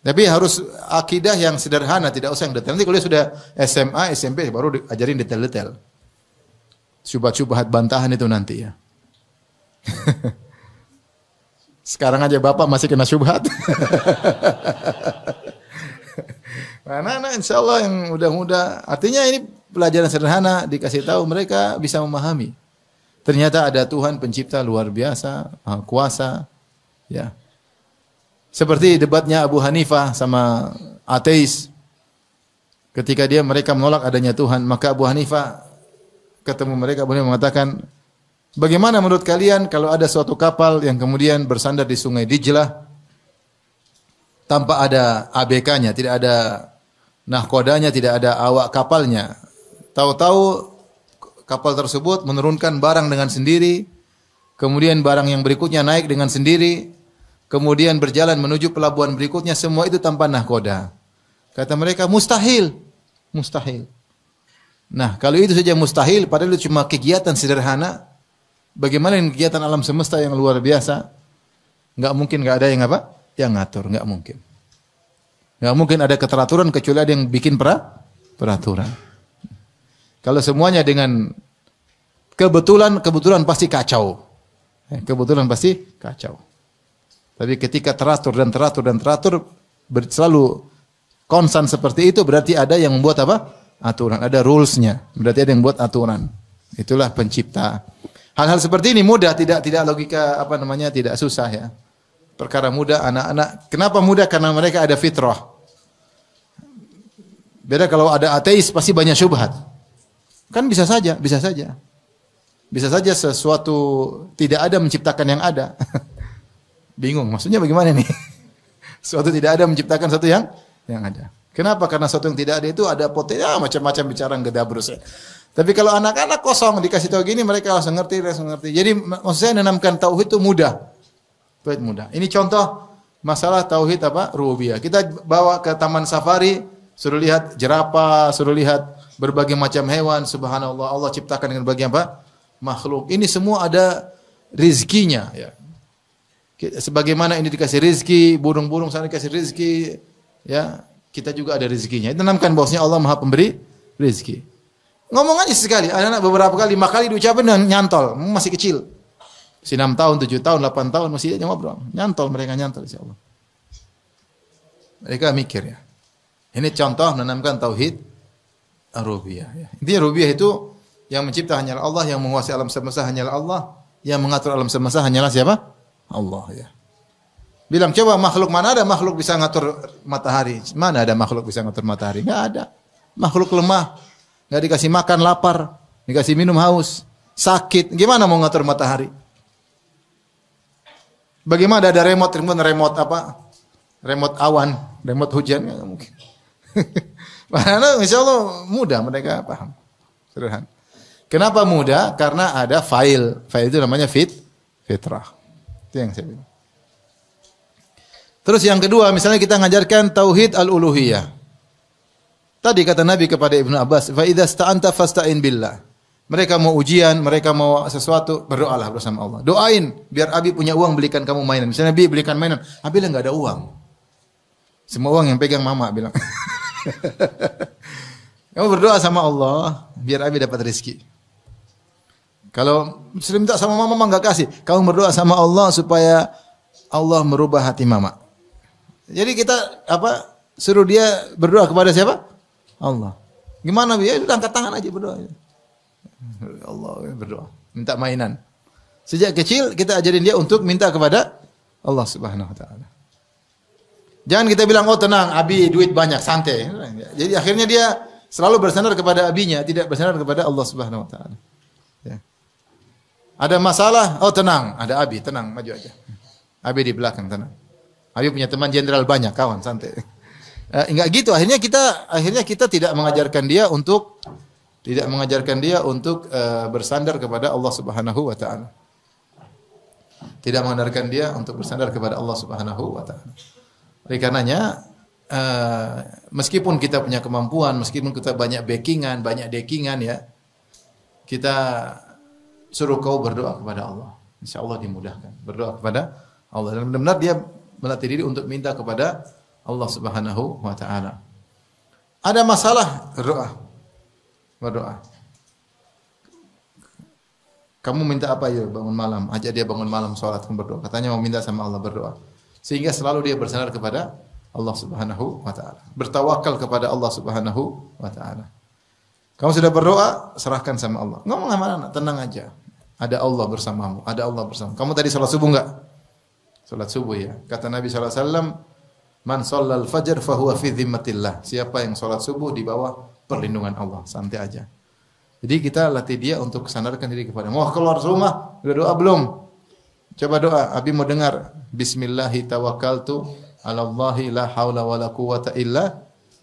Tapi harus akidah yang sederhana, tidak usah yang detail. Nanti kalau sudah SMA, SMP baru ajarin detail-detail. subhat-subhat bantahan itu nanti ya. Sekarang aja bapak masih kena subhat anak-anak insya Allah yang muda-muda, artinya ini pelajaran sederhana dikasih tahu mereka bisa memahami. Ternyata ada Tuhan pencipta luar biasa, maha kuasa, ya. Seperti debatnya Abu Hanifah sama ateis. Ketika dia mereka menolak adanya Tuhan, maka Abu Hanifah ketemu mereka boleh mengatakan, "Bagaimana menurut kalian kalau ada suatu kapal yang kemudian bersandar di sungai Dijlah tanpa ada ABK-nya, tidak ada Nah nahkodanya, tidak ada awak kapalnya. Tahu-tahu kapal tersebut menurunkan barang dengan sendiri, kemudian barang yang berikutnya naik dengan sendiri, kemudian berjalan menuju pelabuhan berikutnya, semua itu tanpa nahkoda. Kata mereka, mustahil. Mustahil. Nah, kalau itu saja mustahil, padahal itu cuma kegiatan sederhana, bagaimana dengan kegiatan alam semesta yang luar biasa? Enggak mungkin enggak ada yang apa? Yang ngatur, enggak mungkin. Nggak mungkin ada keteraturan kecuali ada yang bikin pra, peraturan. Kalau semuanya dengan kebetulan, kebetulan pasti kacau. Eh, kebetulan pasti kacau. Tapi ketika teratur dan teratur dan teratur selalu konstan seperti itu berarti ada yang membuat apa? Aturan, ada rules-nya. Berarti ada yang buat aturan. Itulah pencipta. Hal-hal seperti ini mudah, tidak tidak logika apa namanya, tidak susah ya. Perkara mudah anak-anak. Kenapa mudah? Karena mereka ada fitrah. Beda kalau ada ateis pasti banyak syubhat. Kan bisa saja, bisa saja. Bisa saja sesuatu tidak ada menciptakan yang ada. Bingung, maksudnya bagaimana nih? sesuatu tidak ada menciptakan satu yang yang ada. Kenapa? Karena sesuatu yang tidak ada itu ada potensi ah, ya, macam-macam bicara geda berusnya. Tapi kalau anak-anak kosong dikasih tahu gini mereka langsung ngerti, langsung ngerti. Jadi maksud saya menanamkan tauhid itu mudah. Tauhid mudah. Ini contoh masalah tauhid apa? Rububiyah. Kita bawa ke taman safari suruh lihat jerapah, suruh lihat berbagai macam hewan. Subhanallah, Allah ciptakan dengan berbagai apa? makhluk. Ini semua ada rizkinya ya. Sebagaimana ini dikasih rizki, burung-burung sana dikasih rizki, ya kita juga ada rizkinya. Itu Tanamkan bahwasanya Allah maha pemberi rizki. Ngomong aja sekali, anak-anak beberapa kali, lima kali diucapin dan nyantol, masih kecil. Masih 6 tahun, 7 tahun, 8 tahun masih aja ngobrol. Nyantol mereka nyantol allah Mereka mikir ya. Ini contoh menanamkan tauhid Ya. Intinya rubiyah itu yang mencipta hanyalah Allah, yang menguasai alam semesta hanyalah Allah, yang mengatur alam semesta hanyalah siapa? Allah ya. Bilang coba makhluk mana ada makhluk bisa ngatur matahari? Mana ada makhluk bisa ngatur matahari? Enggak ada. Makhluk lemah, enggak dikasih makan lapar, dikasih minum haus, sakit. Gimana mau ngatur matahari? Bagaimana ada remote remote remote apa? Remote awan, remote hujan enggak mungkin. Karena insya Allah mudah mereka paham. Sederhana. Kenapa mudah? Karena ada fail. Fail itu namanya fit, fitrah. Itu yang saya bilang. Terus yang kedua, misalnya kita ngajarkan tauhid al-uluhiyah. Tadi kata Nabi kepada Ibnu Abbas, "Fa idza sta'anta fasta'in billah." Mereka mau ujian, mereka mau sesuatu, berdoalah bersama Allah. Doain biar Abi punya uang belikan kamu mainan. Misalnya Abi belikan mainan, Abi lah enggak ada uang. Semua uang yang pegang mama bilang. Kamu berdoa sama Allah biar Abi dapat rezeki. Kalau muslim tak sama mama, mama nggak kasih. Kamu berdoa sama Allah supaya Allah merubah hati mama. Jadi kita apa suruh dia berdoa kepada siapa? Allah. Gimana ya? Sudah angkat tangan aja berdoa. Allah ya, berdoa, minta mainan. Sejak kecil kita ajarin dia untuk minta kepada Allah Subhanahu wa taala. Jangan kita bilang oh tenang, abi duit banyak, santai. Jadi akhirnya dia selalu bersandar kepada abinya, tidak bersandar kepada Allah Subhanahu wa taala. Ya. Ada masalah, oh tenang, ada abi, tenang, maju aja. Abi di belakang tenang. Abi punya teman jenderal banyak, kawan, santai. Eh, enggak gitu, akhirnya kita akhirnya kita tidak mengajarkan dia untuk tidak mengajarkan dia untuk uh, bersandar kepada Allah Subhanahu wa taala. Tidak mengajarkan dia untuk bersandar kepada Allah Subhanahu wa taala. Oleh karenanya uh, meskipun kita punya kemampuan, meskipun kita banyak backingan, banyak dekingan ya, kita suruh kau berdoa kepada Allah. Insya Allah dimudahkan. Berdoa kepada Allah. Dan benar-benar dia melatih diri untuk minta kepada Allah Subhanahu wa taala. Ada masalah berdoa. Berdoa. Kamu minta apa ya bangun malam? Ajak dia bangun malam sholat berdoa. Katanya mau minta sama Allah berdoa sehingga selalu dia bersandar kepada Allah Subhanahu wa taala. Bertawakal kepada Allah Subhanahu wa taala. Kamu sudah berdoa, serahkan sama Allah. Ngomong sama anak, tenang aja. Ada Allah bersamamu, ada Allah bersama. Kamu tadi salat subuh enggak? Salat subuh ya. Kata Nabi sallallahu alaihi wasallam, "Man shallal fajr fi dhimmatillah." Siapa yang salat subuh di bawah perlindungan Allah. Santai aja. Jadi kita latih dia untuk sandarkan diri kepada. Mau keluar rumah, udah doa belum? Coba doa, Abi mau dengar. Bismillahi tawakkaltu ala Allahi la haula wa la quwata illa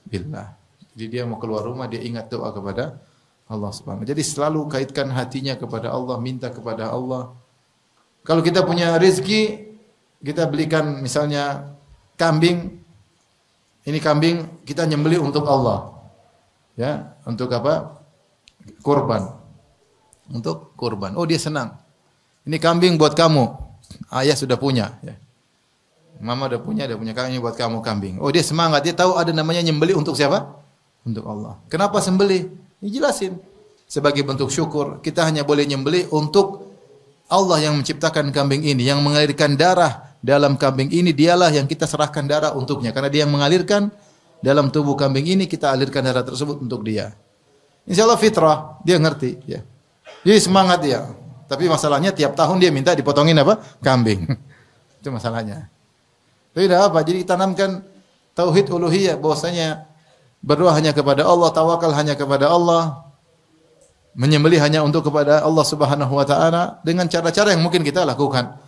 billah. Jadi dia mau keluar rumah, dia ingat doa kepada Allah Subhanahu Jadi selalu kaitkan hatinya kepada Allah, minta kepada Allah. Kalau kita punya rezeki, kita belikan misalnya kambing. Ini kambing kita nyembeli untuk Allah. Ya, untuk apa? Kurban. Untuk kurban. Oh, dia senang. Ini kambing buat kamu. Ayah sudah punya. Ya. Mama udah punya, udah punya kambing buat kamu kambing. Oh dia semangat, dia tahu ada namanya nyembeli untuk siapa? Untuk Allah. Kenapa sembeli? Ya, jelasin Sebagai bentuk syukur, kita hanya boleh nyembeli untuk Allah yang menciptakan kambing ini, yang mengalirkan darah dalam kambing ini, dialah yang kita serahkan darah untuknya. Karena dia yang mengalirkan dalam tubuh kambing ini, kita alirkan darah tersebut untuk dia. Insya Allah fitrah, dia ngerti. Ya. Jadi semangat dia. Tapi masalahnya tiap tahun dia minta dipotongin apa? Kambing. Itu masalahnya. Tapi tidak apa, jadi tanamkan tauhid uluhiyah bahwasanya berdoa hanya kepada Allah, tawakal hanya kepada Allah, menyembelih hanya untuk kepada Allah Subhanahu wa taala dengan cara-cara yang mungkin kita lakukan.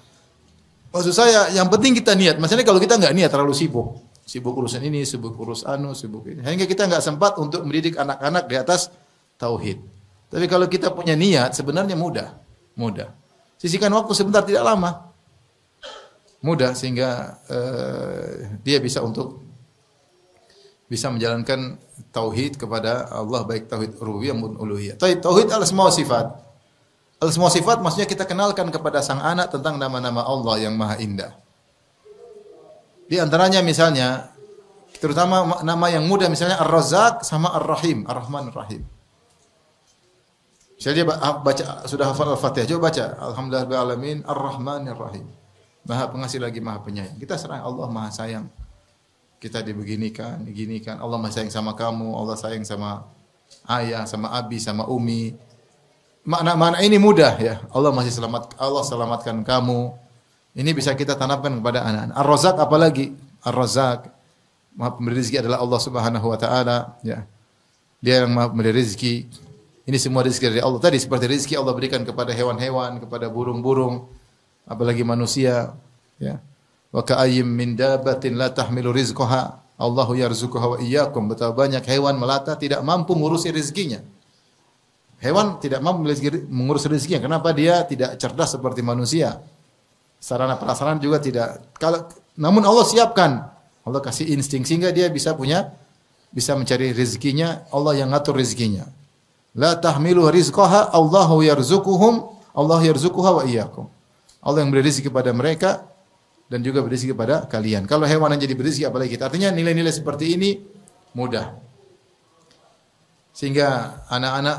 Maksud saya yang penting kita niat. Maksudnya kalau kita nggak niat terlalu sibuk, sibuk urusan ini, sibuk urus anu, sibuk ini. Hingga kita nggak sempat untuk mendidik anak-anak di atas tauhid. Tapi kalau kita punya niat sebenarnya mudah mudah. Sisikan waktu sebentar tidak lama. Mudah sehingga uh, dia bisa untuk bisa menjalankan tauhid kepada Allah baik tauhid rububiyah maupun uluhiyah. Tauhid al semua sifat. Al semua sifat maksudnya kita kenalkan kepada sang anak tentang nama-nama Allah yang maha indah. Di antaranya misalnya terutama nama yang mudah misalnya Ar-Razzaq sama Ar-Rahim, Ar-Rahman Ar-Rahim. Misalnya dia baca sudah hafal Al-Fatihah, coba baca Alhamdulillah alamin Ar-Rahmanir Rahim. Maha pengasih lagi Maha penyayang. Kita serang Allah Maha sayang. Kita dibeginikan, diginikan. Allah Maha sayang sama kamu, Allah sayang sama ayah, sama abi, sama umi. Makna-makna ini mudah ya. Allah masih selamat Allah selamatkan kamu. Ini bisa kita tanamkan kepada anak-anak. Ar-Razzaq apalagi? Ar-Razzaq Maha pemberi rezeki adalah Allah Subhanahu wa taala ya. Dia yang Maha pemberi rezeki. Ini semua rezeki dari Allah. Tadi seperti rezeki Allah berikan kepada hewan-hewan, kepada burung-burung, apalagi manusia, ya. Wa ka'ayyim min dabatin la tahmilu rizqaha Allahu yarzuquha wa iyyakum. Betapa banyak hewan melata tidak mampu ngurusi rezekinya. Hewan tidak mampu mengurus rezekinya. Kenapa dia tidak cerdas seperti manusia? Sarana prasarana juga tidak. Kalau namun Allah siapkan, Allah kasih insting sehingga dia bisa punya bisa mencari rezekinya, Allah yang ngatur rezekinya. La tahmilu rizqaha Allahu yarzukuhum Allah yarzukuha wa iyyakum. Allah yang beri rezeki kepada mereka dan juga beri rezeki kepada kalian. Kalau hewan yang jadi berizki apalagi kita. Artinya nilai-nilai seperti ini mudah. Sehingga anak-anak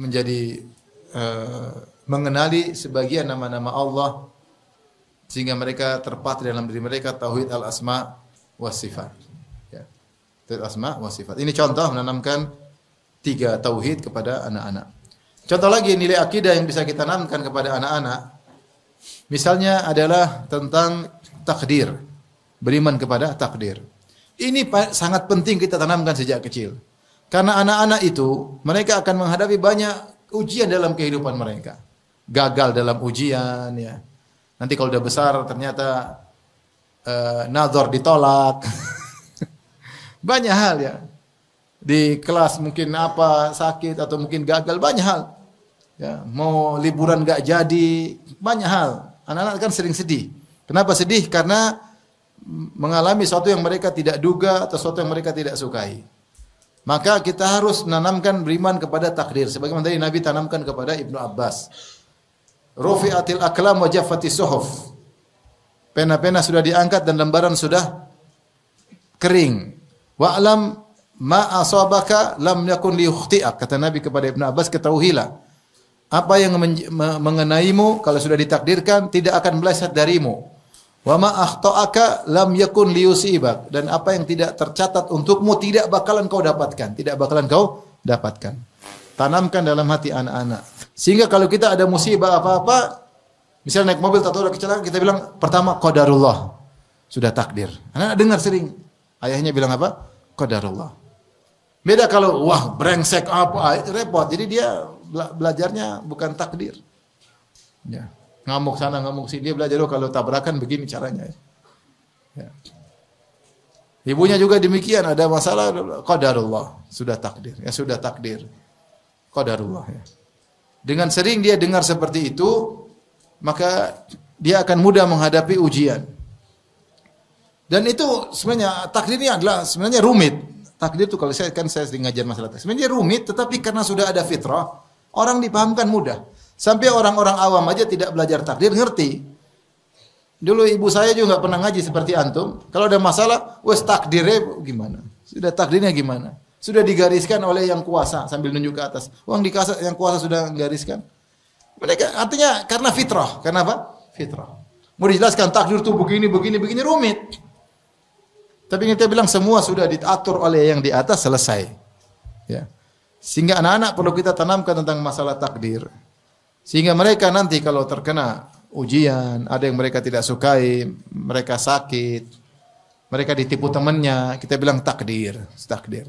menjadi uh, mengenali sebagian nama-nama Allah sehingga mereka terpatri dalam diri mereka tauhid al asma wa sifat. Ya. Tauhid asma wa sifat. Ini contoh menanamkan tiga tauhid kepada anak-anak. Contoh lagi nilai akidah yang bisa kita tanamkan kepada anak-anak misalnya adalah tentang takdir. Beriman kepada takdir. Ini sangat penting kita tanamkan sejak kecil. Karena anak-anak itu mereka akan menghadapi banyak ujian dalam kehidupan mereka. Gagal dalam ujian ya. Nanti kalau udah besar ternyata uh, nazar ditolak. banyak hal ya di kelas mungkin apa sakit atau mungkin gagal banyak hal. Ya, mau liburan gak jadi banyak hal. Anak-anak kan sering sedih. Kenapa sedih? Karena mengalami sesuatu yang mereka tidak duga atau sesuatu yang mereka tidak sukai. Maka kita harus menanamkan beriman kepada takdir. Sebagaimana tadi Nabi tanamkan kepada Ibnu Abbas. Rufi'atil aklam wa jaffati suhuf. Pena-pena sudah diangkat dan lembaran sudah kering. Wa'lam Ma asabaka lam yakun liyukhti'ak. Kata Nabi kepada Ibn Abbas, ketahuilah. Apa yang mengenaimu, kalau sudah ditakdirkan, tidak akan meleset darimu. Wa ma akhta'aka lam yakun liyusibak. Dan apa yang tidak tercatat untukmu, tidak bakalan kau dapatkan. Tidak bakalan kau dapatkan. Tanamkan dalam hati anak-anak. Sehingga kalau kita ada musibah apa-apa, misalnya naik mobil atau ada kecelakaan, kita bilang, pertama, qadarullah. Sudah takdir. Anak-anak dengar sering. Ayahnya bilang apa? Qadarullah. Beda kalau wah brengsek apa ah, repot. Jadi dia belajarnya bukan takdir. Ya. Ngamuk sana ngamuk sini dia belajar oh kalau tabrakan begini caranya. Ya. Ibunya juga demikian ada masalah qadarullah, sudah takdir. Ya sudah takdir. Qadarullah ya. Dengan sering dia dengar seperti itu, maka dia akan mudah menghadapi ujian. Dan itu sebenarnya takdirnya adalah sebenarnya rumit. Takdir itu kalau saya kan saya sering ngajar masalah takdir. Sebenarnya rumit, tetapi karena sudah ada fitrah, orang dipahamkan mudah. Sampai orang-orang awam aja tidak belajar takdir ngerti. Dulu ibu saya juga nggak pernah ngaji seperti antum. Kalau ada masalah, wes takdirnya gimana? Sudah takdirnya gimana? Sudah digariskan oleh yang kuasa sambil nunjuk ke atas. Uang di yang kuasa sudah gariskan. Mereka artinya karena fitrah. Karena apa? Fitrah. Mau dijelaskan takdir itu begini, begini, begini rumit. Tapi kita bilang semua sudah diatur oleh yang di atas selesai. Ya. Sehingga anak-anak perlu kita tanamkan tentang masalah takdir. Sehingga mereka nanti kalau terkena ujian, ada yang mereka tidak sukai, mereka sakit, mereka ditipu temannya, kita bilang takdir, takdir.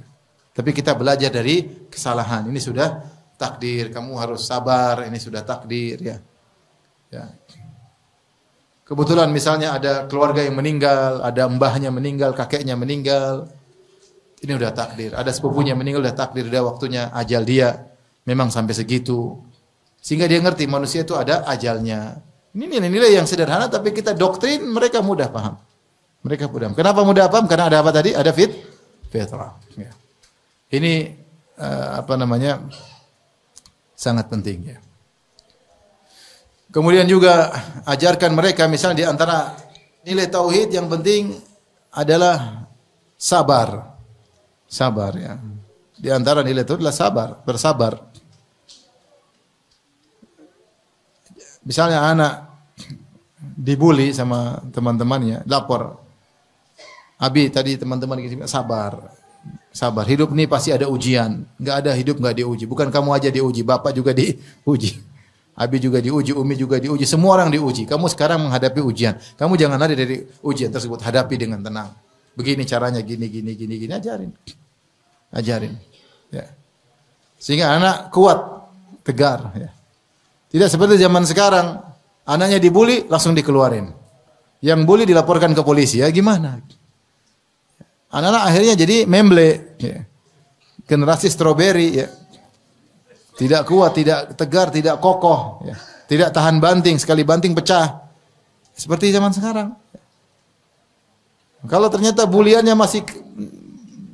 Tapi kita belajar dari kesalahan. Ini sudah takdir, kamu harus sabar, ini sudah takdir ya. Ya, Kebetulan misalnya ada keluarga yang meninggal, ada mbahnya meninggal, kakeknya meninggal. Ini udah takdir. Ada sepupunya meninggal udah takdir, udah waktunya ajal dia. Memang sampai segitu. Sehingga dia ngerti manusia itu ada ajalnya. Ini nilai-nilai yang sederhana tapi kita doktrin mereka mudah paham. Mereka mudah. Kenapa mudah paham? Karena ada apa tadi? Ada fit fitrah. Ya. Ini eh, apa namanya? sangat penting ya. Kemudian juga ajarkan mereka misalnya di antara nilai tauhid yang penting adalah sabar. Sabar ya. Di antara nilai itu adalah sabar, bersabar. Misalnya anak dibully sama teman-temannya, lapor. Abi tadi teman-teman sabar. Sabar, hidup ini pasti ada ujian. Enggak ada hidup enggak diuji. Bukan kamu aja diuji, bapak juga diuji. Abi juga diuji, Umi juga diuji, semua orang diuji. Kamu sekarang menghadapi ujian. Kamu jangan lari dari ujian tersebut, hadapi dengan tenang. Begini caranya, gini, gini, gini, gini, ajarin. Ajarin. Ya. Sehingga anak kuat, tegar. Ya. Tidak seperti zaman sekarang, anaknya dibully, langsung dikeluarin. Yang bully dilaporkan ke polisi, ya gimana? Anak-anak akhirnya jadi memble. Ya. Generasi stroberi, ya tidak kuat, tidak tegar, tidak kokoh. Ya. Tidak tahan banting, sekali banting pecah. Seperti zaman sekarang. Kalau ternyata buliannya masih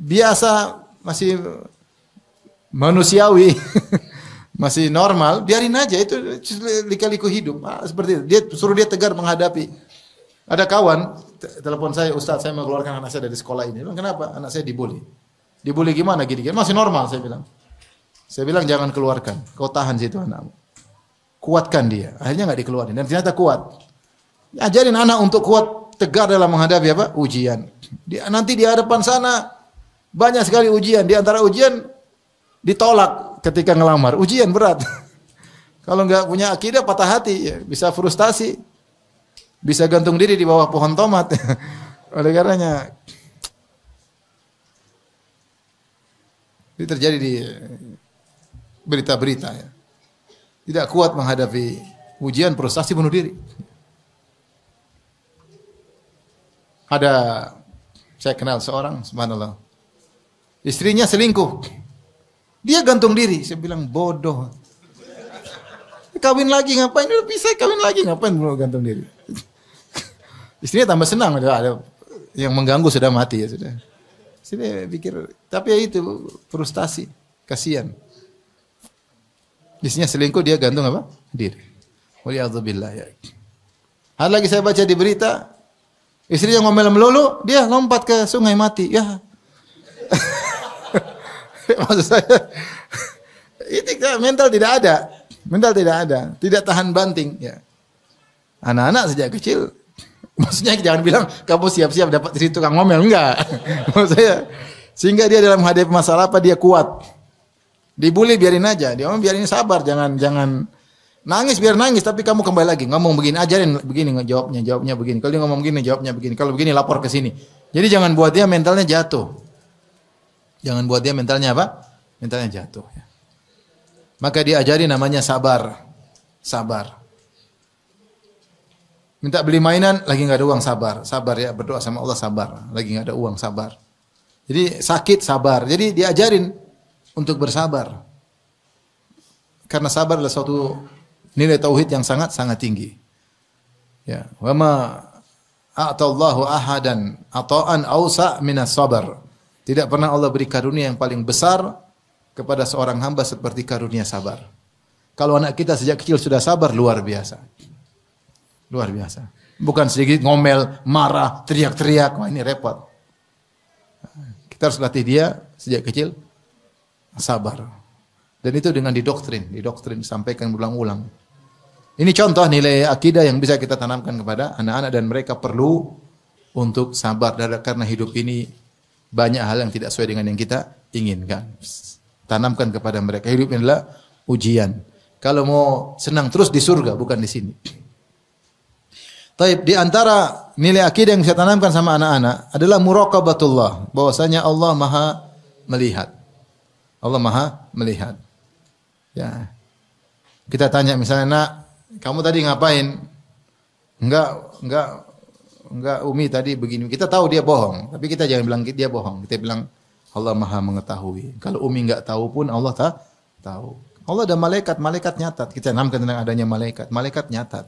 biasa, masih manusiawi, masih normal, biarin aja itu lika-liku hidup. Ah, seperti itu. Dia suruh dia tegar menghadapi. Ada kawan telepon saya, "Ustaz, saya mengeluarkan anak saya dari sekolah ini." "Kenapa? Anak saya dibully." Dibully gimana gini-gini? Masih normal saya bilang. Saya bilang jangan keluarkan, kau tahan situ anakmu. Kuatkan dia. Akhirnya nggak dikeluarin dan ternyata kuat. Ajarin anak untuk kuat tegar dalam menghadapi apa? Ujian. Dia, nanti di hadapan sana banyak sekali ujian. Di antara ujian ditolak ketika ngelamar. Ujian berat. Kalau nggak punya akidah patah hati, ya, bisa frustasi, bisa gantung diri di bawah pohon tomat. Oleh karenanya ini terjadi di berita-berita ya. Tidak kuat menghadapi ujian frustasi bunuh diri. Ada saya kenal seorang subhanallah. Istrinya selingkuh. Dia gantung diri. Saya bilang bodoh. Kawin lagi ngapain? Udah bisa kawin lagi ngapain belum gantung diri? Istrinya tambah senang ada, yang mengganggu sudah mati ya sudah. Sini pikir tapi ya itu frustasi, kasihan sini selingkuh dia gantung apa? Diri. Waliyadzubillah ya. Hal lagi saya baca di berita, istrinya ngomel melulu, dia lompat ke sungai mati. Ya. Maksud saya, ini kan mental tidak ada. Mental tidak ada. Tidak tahan banting. Ya. Anak-anak sejak kecil Maksudnya jangan bilang kamu siap-siap dapat istri tukang ngomel enggak. Maksud saya sehingga dia dalam hadapi masalah apa dia kuat. Dibully biarin aja. Dia mau biarin sabar, jangan jangan nangis biar nangis tapi kamu kembali lagi ngomong begini ajarin begini jawabnya jawabnya begini kalau dia ngomong begini jawabnya begini kalau begini lapor ke sini jadi jangan buat dia mentalnya jatuh jangan buat dia mentalnya apa mentalnya jatuh ya. maka diajari namanya sabar sabar minta beli mainan lagi nggak ada uang sabar sabar ya berdoa sama Allah sabar lagi nggak ada uang sabar jadi sakit sabar jadi diajarin untuk bersabar. Karena sabar adalah suatu nilai tauhid yang sangat-sangat tinggi. Ya, wa ma a'tallahu ahadan ata'an ausa minas sabar. Tidak pernah Allah beri karunia yang paling besar kepada seorang hamba seperti karunia sabar. Kalau anak kita sejak kecil sudah sabar luar biasa. Luar biasa. Bukan sedikit ngomel, marah, teriak-teriak, wah ini repot. Kita harus latih dia sejak kecil sabar. Dan itu dengan didoktrin, didoktrin disampaikan berulang-ulang. Ini contoh nilai akidah yang bisa kita tanamkan kepada anak-anak dan mereka perlu untuk sabar karena hidup ini banyak hal yang tidak sesuai dengan yang kita inginkan. Tanamkan kepada mereka hidup ini adalah ujian. Kalau mau senang terus di surga bukan di sini. Tapi di antara nilai akidah yang saya tanamkan sama anak-anak adalah muraqabatullah, bahwasanya Allah Maha melihat. Allah Maha melihat. Ya. Kita tanya misalnya, "Nak, kamu tadi ngapain?" Enggak, enggak enggak Umi tadi begini. Kita tahu dia bohong, tapi kita jangan bilang dia bohong. Kita bilang Allah Maha mengetahui. Kalau Umi enggak tahu pun Allah tak tahu. Allah ada malaikat, malaikat nyatat. Kita namakan tentang adanya malaikat, malaikat nyatat.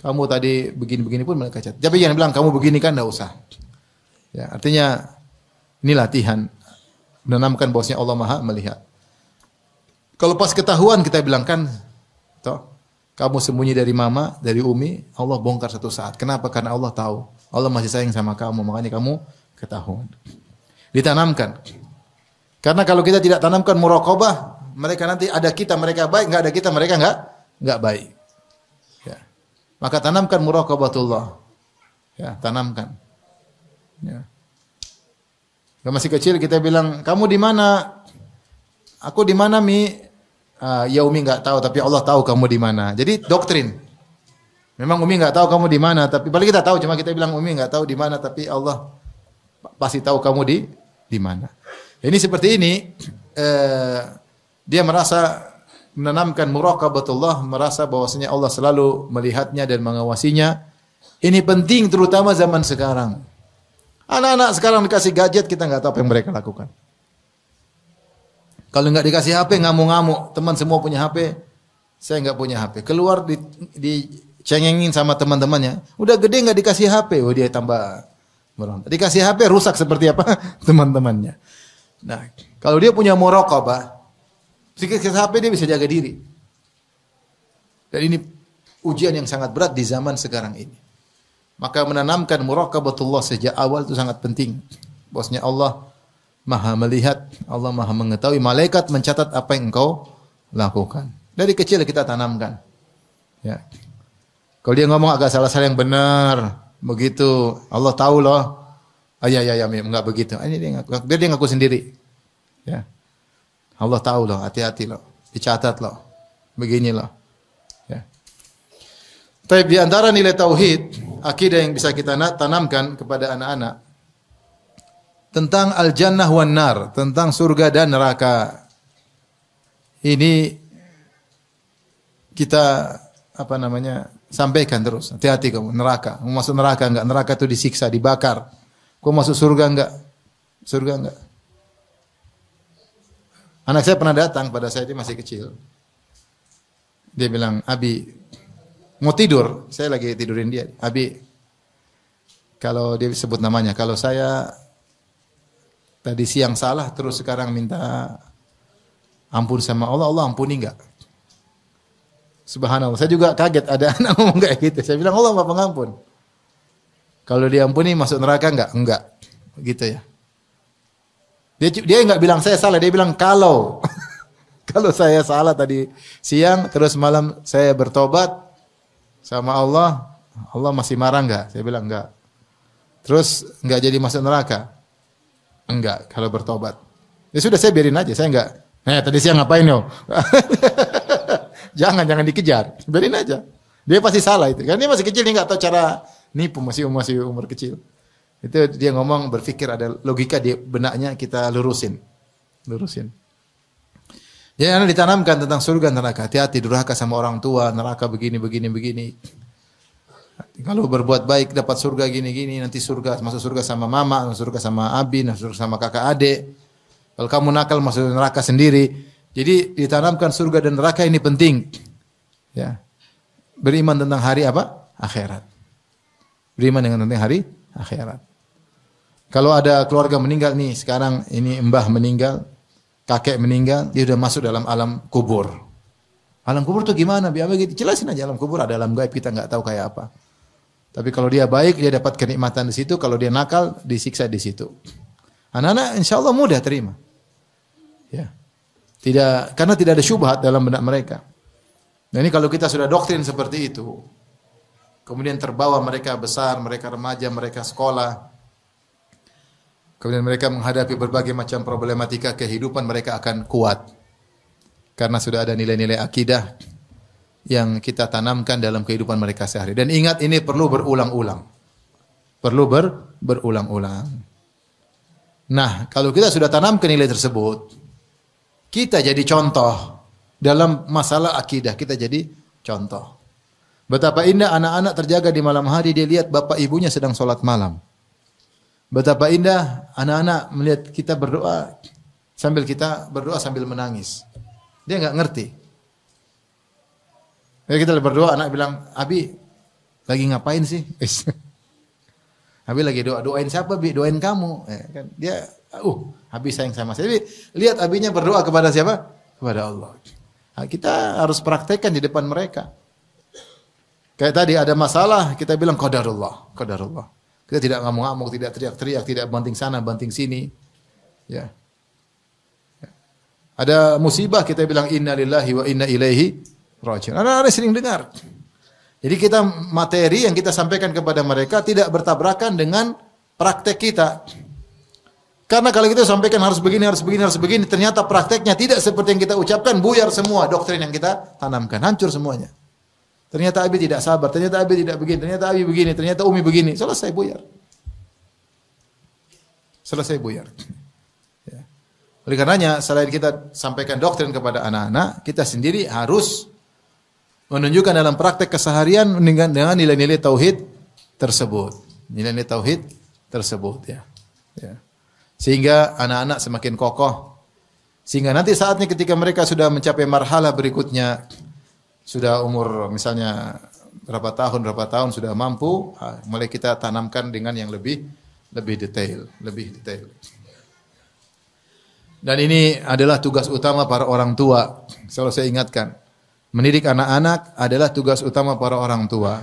Kamu tadi begini-begini pun malaikat nyatat. Tapi jangan bilang kamu begini kan enggak usah. Ya, artinya ini latihan menanamkan bahwasanya Allah Maha melihat. Kalau pas ketahuan kita bilangkan, toh kamu sembunyi dari mama, dari umi, Allah bongkar satu saat. Kenapa? Karena Allah tahu. Allah masih sayang sama kamu, makanya kamu ketahuan. Ditanamkan. Karena kalau kita tidak tanamkan murokobah, mereka nanti ada kita mereka baik, nggak ada kita mereka nggak nggak baik. Ya. Maka tanamkan murokobatullah. Ya, tanamkan. Ya. Kalau masih kecil kita bilang, "Kamu di mana?" "Aku di mana, Mi?" Uh, ya Umi nggak tahu, tapi Allah tahu kamu di mana. Jadi doktrin. Memang Umi nggak tahu kamu di mana, tapi balik kita tahu cuma kita bilang Umi nggak tahu di mana, tapi Allah pasti tahu kamu di di mana. Ini seperti ini uh, dia merasa menanamkan murakabatullah, merasa bahwasanya Allah selalu melihatnya dan mengawasinya. Ini penting terutama zaman sekarang. Anak-anak sekarang dikasih gadget kita nggak tahu apa yang mereka lakukan. Kalau nggak dikasih HP ngamuk-ngamuk, teman semua punya HP, saya nggak punya HP. Keluar di, cengengin sama teman-temannya, udah gede nggak dikasih HP, oh dia tambah meronta. Dikasih HP rusak seperti apa teman-temannya. Nah, kalau dia punya moroko, sedikit kasih HP dia bisa jaga diri. Dan ini ujian yang sangat berat di zaman sekarang ini. Maka menanamkan muraqabatullah sejak awal itu sangat penting. Bosnya Allah Maha melihat, Allah Maha mengetahui, malaikat mencatat apa yang engkau lakukan. Dari kecil kita tanamkan. Ya. Kalau dia ngomong agak salah-salah yang benar, begitu. Allah tahu loh. Ayah, ya, ya, ya, ya, enggak begitu. Ah, ini dia ngaku, dia ngaku sendiri. Ya. Allah tahu loh, hati-hati loh. Dicatat loh. Begini loh. Ya. Tapi di antara nilai tauhid, akidah yang bisa kita tanamkan kepada anak-anak tentang al-jannah wan nar, tentang surga dan neraka. Ini kita apa namanya? sampaikan terus. Hati-hati kamu neraka. Mau masuk neraka enggak? Neraka itu disiksa, dibakar. Kau masuk surga enggak? Surga enggak? Anak saya pernah datang pada saya dia masih kecil. Dia bilang, "Abi, mau tidur, saya lagi tidurin dia. Abi, kalau dia sebut namanya, kalau saya tadi siang salah terus sekarang minta ampun sama Allah, Allah ampuni enggak? Subhanallah, saya juga kaget ada anak ngomong kayak gitu. Saya bilang Allah Maha Pengampun. Kalau diampuni masuk neraka enggak? Enggak. Gitu ya. Dia dia enggak bilang saya salah, dia bilang kalau kalau saya salah tadi siang terus malam saya bertobat sama Allah, Allah masih marah enggak? Saya bilang enggak. Terus enggak jadi masuk neraka? Enggak kalau bertobat. Ya sudah saya biarin aja, saya enggak. Nah, tadi siang ngapain yo? jangan jangan dikejar, biarin aja. Dia pasti salah itu. Kan dia masih kecil, dia enggak tahu cara nipu masih umur masih umur kecil. Itu dia ngomong berpikir ada logika di benaknya kita lurusin. Lurusin. Ya, karena ditanamkan tentang surga neraka. Hati-hati durhaka sama orang tua, neraka begini begini begini. Kalau berbuat baik dapat surga gini-gini, nanti surga masuk surga sama mama, masuk surga sama abi, masuk surga sama kakak adik. Kalau kamu nakal masuk neraka sendiri. Jadi ditanamkan surga dan neraka ini penting. Ya. Beriman tentang hari apa? Akhirat. Beriman dengan tentang hari akhirat. Kalau ada keluarga meninggal nih, sekarang ini mbah meninggal, kakek meninggal, dia sudah masuk dalam alam kubur. Alam kubur tuh gimana? Biar begitu. Jelasin aja alam kubur ada alam gaib kita nggak tahu kayak apa. Tapi kalau dia baik dia dapat kenikmatan di situ, kalau dia nakal disiksa di situ. Anak-anak insya Allah mudah terima. Ya. Tidak karena tidak ada syubhat dalam benak mereka. Nah ini kalau kita sudah doktrin seperti itu, kemudian terbawa mereka besar, mereka remaja, mereka sekolah, Kemudian mereka menghadapi berbagai macam problematika kehidupan mereka akan kuat. Karena sudah ada nilai-nilai akidah yang kita tanamkan dalam kehidupan mereka sehari. Dan ingat ini perlu berulang-ulang. Perlu ber, berulang-ulang. Nah, kalau kita sudah tanamkan nilai tersebut, kita jadi contoh dalam masalah akidah, kita jadi contoh. Betapa indah anak-anak terjaga di malam hari, dia lihat bapak ibunya sedang sholat malam. Betapa indah anak-anak melihat kita berdoa sambil kita berdoa sambil menangis. Dia nggak ngerti. Jadi kita berdoa anak bilang, "Abi, lagi ngapain sih?" Abi lagi doa, doain siapa Bi? Doain kamu. Eh, kan? Dia, "Uh, Abi sayang sama saya." Jadi, lihat Abinya berdoa kepada siapa? Kepada Allah. Nah, kita harus praktekkan di depan mereka. Kayak tadi ada masalah, kita bilang qadarullah, qadarullah. Kita tidak ngamuk-ngamuk, tidak teriak-teriak, tidak banting sana, banting sini. Ya. ya. Ada musibah kita bilang inna lillahi wa inna ilaihi rajiun. Anak-anak sering dengar. Jadi kita materi yang kita sampaikan kepada mereka tidak bertabrakan dengan praktek kita. Karena kalau kita sampaikan harus begini, harus begini, harus begini, ternyata prakteknya tidak seperti yang kita ucapkan, buyar semua doktrin yang kita tanamkan, hancur semuanya. Ternyata Abi tidak sabar, ternyata Abi tidak begini, ternyata Abi begini, ternyata Umi begini. Selesai buyar. Selesai buyar. Ya. Oleh karenanya, selain kita sampaikan doktrin kepada anak-anak, kita sendiri harus menunjukkan dalam praktek keseharian dengan nilai-nilai tauhid tersebut. Nilai-nilai tauhid tersebut ya. ya. Sehingga anak-anak semakin kokoh. Sehingga nanti saatnya ketika mereka sudah mencapai marhalah berikutnya, sudah umur misalnya berapa tahun berapa tahun sudah mampu, mulai kita tanamkan dengan yang lebih lebih detail, lebih detail. Dan ini adalah tugas utama para orang tua. Selalu saya ingatkan, mendidik anak-anak adalah tugas utama para orang tua.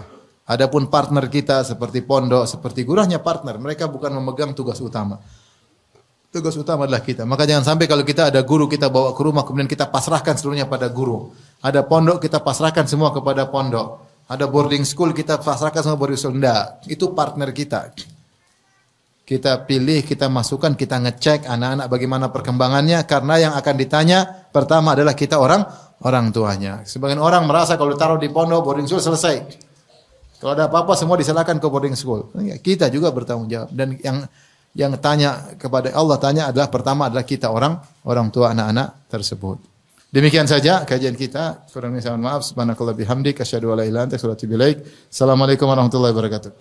Adapun partner kita seperti pondok, seperti gurahnya partner, mereka bukan memegang tugas utama. Tugas utama adalah kita. Maka jangan sampai kalau kita ada guru kita bawa ke rumah kemudian kita pasrahkan seluruhnya pada guru. Ada pondok kita pasrahkan semua kepada pondok. Ada boarding school kita pasrahkan semua boarding school. Enggak, itu partner kita. Kita pilih, kita masukkan, kita ngecek anak-anak bagaimana perkembangannya karena yang akan ditanya pertama adalah kita orang orang tuanya. Sebagian orang merasa kalau ditaruh di pondok boarding school selesai. Kalau ada apa-apa semua diserahkan ke boarding school. Kita juga bertanggung jawab dan yang yang tanya kepada Allah tanya adalah pertama adalah kita orang orang tua anak-anak tersebut. Demikian saja kajian kita. Kurang lebih mohon maaf. Subhanakallah bihamdik. Asyadu ala ilan. Assalamualaikum warahmatullahi wabarakatuh.